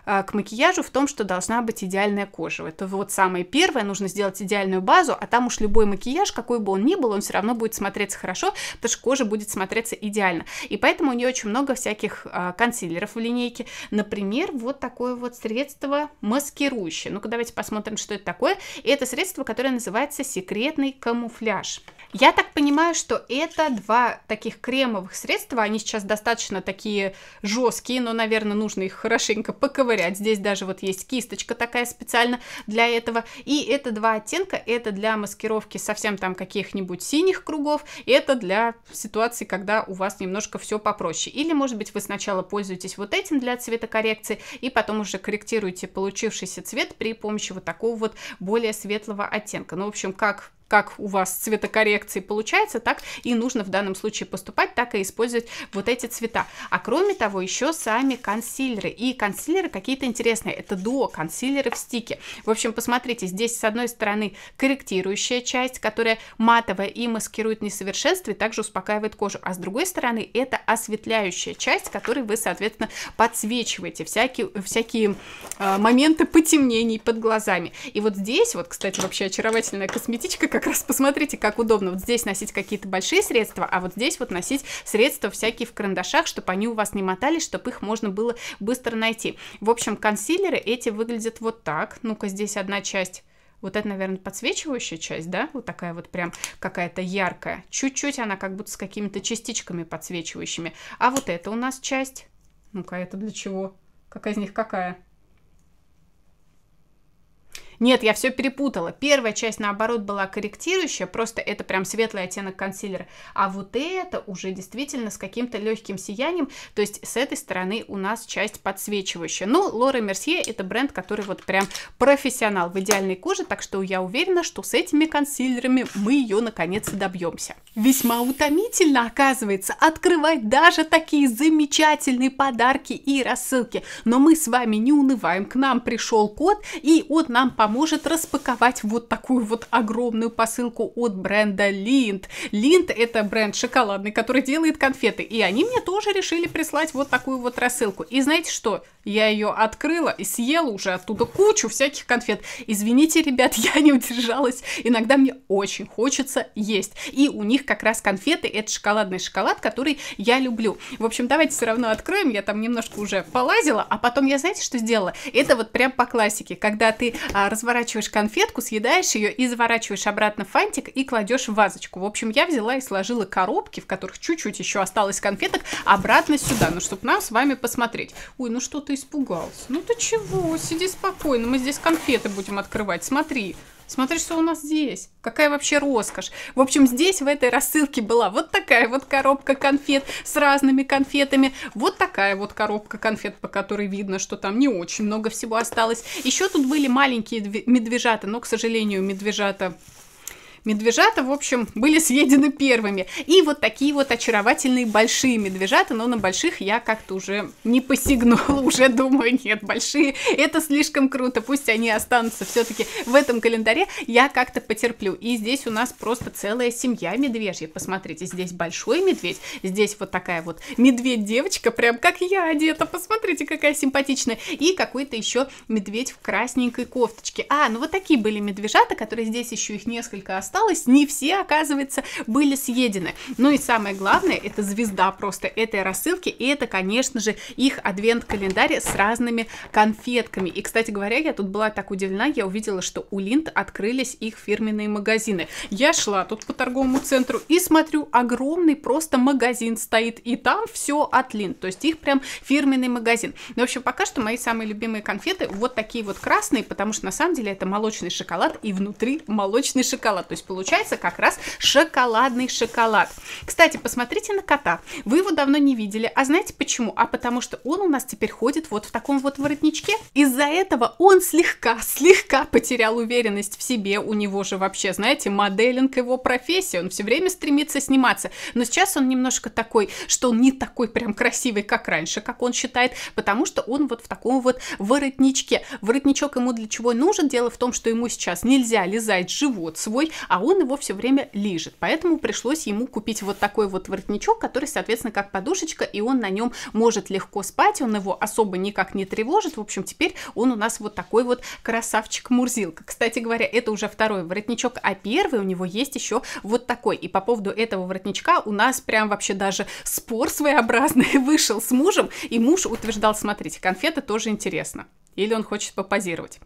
а, к макияжу в том, что должна быть идеальная кожа. Это вот самое первое, нужно сделать идеальную базу, а там уж любой макияж, какой бы он ни был, он все равно будет смотреться хорошо, потому что кожа будет смотреться идеально. И поэтому у нее очень много всяких а, консилеров в линейке. Например, вот такое вот средство маскирующее. Ну-ка, давайте посмотрим, что это такое. И это средство, которое называется секретный камуфляж. Я так понимаю, что это два таких кремовых средства. Они сейчас достаточно такие жесткие, но, наверное, нужно их хорошенько поковырять. Здесь даже вот есть кисточка такая специально для этого. И это два оттенка. Это для маскировки совсем там каких-нибудь синих кругов. это для ситуации, когда у вас немножко все попроще. Или, может быть, вы сначала пользуетесь вот этим для цветокоррекции, и потом уже корректируете получившийся цвет при помощи вот такого вот более светлого оттенка. Ну, в общем, как как у вас цветокоррекции получается, так и нужно в данном случае поступать, так и использовать вот эти цвета. А кроме того, еще сами консилеры. И консилеры какие-то интересные. Это дуо консилеры в стике. В общем, посмотрите, здесь с одной стороны корректирующая часть, которая матовая и маскирует несовершенство, и также успокаивает кожу. А с другой стороны, это осветляющая часть, которой вы, соответственно, подсвечиваете всякие, всякие э, моменты потемнений под глазами. И вот здесь, вот, кстати, вообще очаровательная косметичка, как раз посмотрите, как удобно вот здесь носить какие-то большие средства, а вот здесь вот носить средства всякие в карандашах, чтобы они у вас не мотались, чтобы их можно было быстро найти. В общем, консилеры эти выглядят вот так. Ну-ка, здесь одна часть вот это, наверное, подсвечивающая часть, да, вот такая вот прям какая-то яркая. Чуть-чуть она как будто с какими-то частичками подсвечивающими. А вот это у нас часть. Ну-ка, это для чего? Какая из них какая? Нет, я все перепутала. Первая часть, наоборот, была корректирующая, просто это прям светлый оттенок консилера. А вот это уже действительно с каким-то легким сиянием, то есть с этой стороны у нас часть подсвечивающая. Ну, Лора Мерсье это бренд, который вот прям профессионал в идеальной коже, так что я уверена, что с этими консилерами мы ее наконец добьемся. Весьма утомительно, оказывается, открывать даже такие замечательные подарки и рассылки, но мы с вами не унываем, к нам пришел код, и он нам по поможет распаковать вот такую вот огромную посылку от бренда Линд. Линд это бренд шоколадный, который делает конфеты. И они мне тоже решили прислать вот такую вот рассылку. И знаете что? Я ее открыла и съела уже оттуда кучу всяких конфет. Извините, ребят, [LAUGHS] я не удержалась. Иногда мне очень хочется есть. И у них как раз конфеты, это шоколадный шоколад, который я люблю. В общем, давайте все равно откроем. Я там немножко уже полазила, а потом я, знаете, что сделала? Это вот прям по классике, когда ты а, разворачиваешь конфетку, съедаешь ее и заворачиваешь обратно в фантик и кладешь в вазочку. В общем, я взяла и сложила коробки, в которых чуть-чуть еще осталось конфеток, обратно сюда, ну, чтобы нам с вами посмотреть. Ой, ну что ты испугался? Ну ты чего? Сиди спокойно, мы здесь конфеты будем открывать, смотри. Смотри. Смотри, что у нас здесь. Какая вообще роскошь. В общем, здесь в этой рассылке была вот такая вот коробка конфет с разными конфетами. Вот такая вот коробка конфет, по которой видно, что там не очень много всего осталось. Еще тут были маленькие медвежата, но, к сожалению, медвежата Медвежата, в общем, были съедены первыми. И вот такие вот очаровательные большие медвежата, но на больших я как-то уже не посигнула, [LAUGHS] уже думаю, нет, большие, это слишком круто, пусть они останутся все-таки в этом календаре, я как-то потерплю. И здесь у нас просто целая семья медвежья, посмотрите, здесь большой медведь, здесь вот такая вот медведь-девочка, прям как я одета, посмотрите, какая симпатичная, и какой-то еще медведь в красненькой кофточке. А, ну вот такие были медвежата, которые здесь еще их несколько осталось, осталось, не все, оказывается, были съедены. Ну и самое главное, это звезда просто этой рассылки, и это, конечно же, их адвент-календарь с разными конфетками. И, кстати говоря, я тут была так удивлена, я увидела, что у Линд открылись их фирменные магазины. Я шла тут по торговому центру и смотрю, огромный просто магазин стоит, и там все от Линд, то есть их прям фирменный магазин. Но, ну, в общем, пока что мои самые любимые конфеты вот такие вот красные, потому что на самом деле это молочный шоколад и внутри молочный шоколад, то есть получается как раз шоколадный шоколад. Кстати, посмотрите на кота. Вы его давно не видели. А знаете почему? А потому что он у нас теперь ходит вот в таком вот воротничке. Из-за этого он слегка, слегка потерял уверенность в себе. У него же вообще, знаете, моделинг его профессии. Он все время стремится сниматься. Но сейчас он немножко такой, что он не такой прям красивый, как раньше, как он считает, потому что он вот в таком вот воротничке. Воротничок ему для чего нужен? Дело в том, что ему сейчас нельзя лизать живот свой, а он его все время лежит, Поэтому пришлось ему купить вот такой вот воротничок, который, соответственно, как подушечка, и он на нем может легко спать, он его особо никак не тревожит. В общем, теперь он у нас вот такой вот красавчик-мурзилка. Кстати говоря, это уже второй воротничок, а первый у него есть еще вот такой. И по поводу этого воротничка у нас прям вообще даже спор своеобразный [LAUGHS] вышел с мужем, и муж утверждал, смотрите, конфеты тоже интересно. Или он хочет попозировать.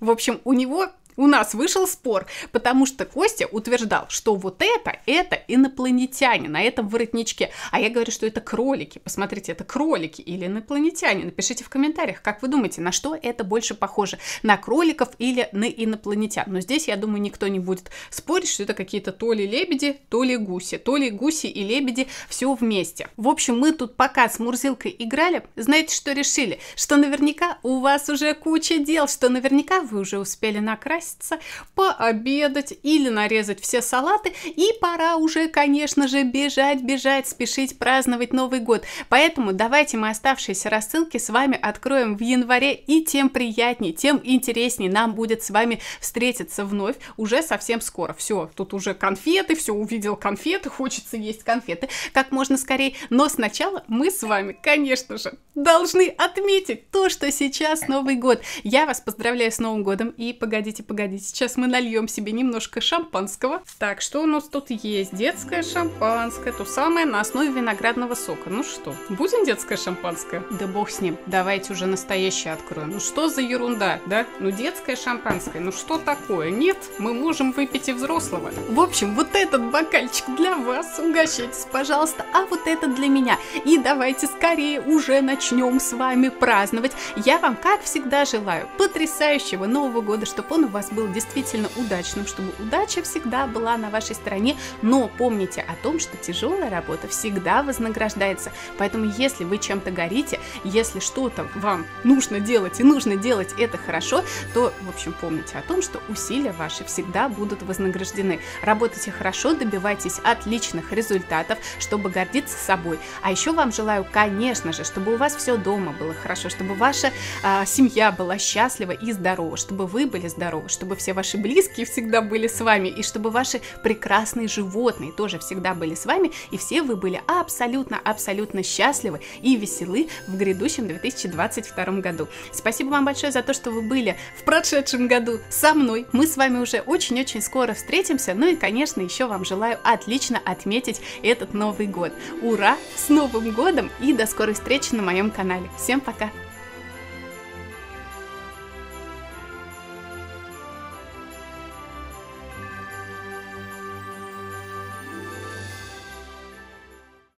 В общем, у него у нас вышел спор, потому что Костя утверждал, что вот это, это инопланетяне на этом воротничке. А я говорю, что это кролики. Посмотрите, это кролики или инопланетяне. Напишите в комментариях, как вы думаете, на что это больше похоже, на кроликов или на инопланетян. Но здесь, я думаю, никто не будет спорить, что это какие-то то ли лебеди, то ли гуси, то ли гуси и лебеди, все вместе. В общем, мы тут пока с Мурзилкой играли, знаете, что решили? Что наверняка у вас уже куча дел, что наверняка вы уже успели накрасить наесться, пообедать или нарезать все салаты, и пора уже, конечно же, бежать, бежать, спешить праздновать Новый год. Поэтому давайте мы оставшиеся рассылки с вами откроем в январе, и тем приятнее, тем интереснее нам будет с вами встретиться вновь уже совсем скоро. Все, тут уже конфеты, все, увидел конфеты, хочется есть конфеты как можно скорее. Но сначала мы с вами, конечно же, должны отметить то, что сейчас Новый год. Я вас поздравляю с Новым годом и погодите, погодите погодите, сейчас мы нальем себе немножко шампанского. Так, что у нас тут есть? Детское шампанское, то самое на основе виноградного сока. Ну что, будем детское шампанское? Да бог с ним, давайте уже настоящее откроем. Ну что за ерунда, да? Ну детское шампанское, ну что такое? Нет, мы можем выпить и взрослого. В общем, вот этот бокальчик для вас, угощайтесь, пожалуйста, а вот этот для меня. И давайте скорее уже начнем с вами праздновать. Я вам, как всегда, желаю потрясающего Нового года, чтобы он у вас раз был действительно удачным, чтобы удача всегда была на вашей стороне, но помните о том, что тяжелая работа всегда вознаграждается. Поэтому если вы чем-то горите, если что-то вам нужно делать и нужно делать это хорошо, то, в общем, помните о том, что усилия ваши всегда будут вознаграждены. Работайте хорошо, добивайтесь отличных результатов, чтобы гордиться собой. А еще вам желаю, конечно же, чтобы у вас все дома было хорошо, чтобы ваша э, семья была счастлива и здорова, чтобы вы были здоровы, чтобы все ваши близкие всегда были с вами, и чтобы ваши прекрасные животные тоже всегда были с вами, и все вы были абсолютно-абсолютно счастливы и веселы в грядущем 2022 году. Спасибо вам большое за то, что вы были в прошедшем году со мной. Мы с вами уже очень-очень скоро встретимся, ну и, конечно, еще вам желаю отлично отметить этот Новый год. Ура! С Новым годом и до скорой встречи на моем канале. Всем пока!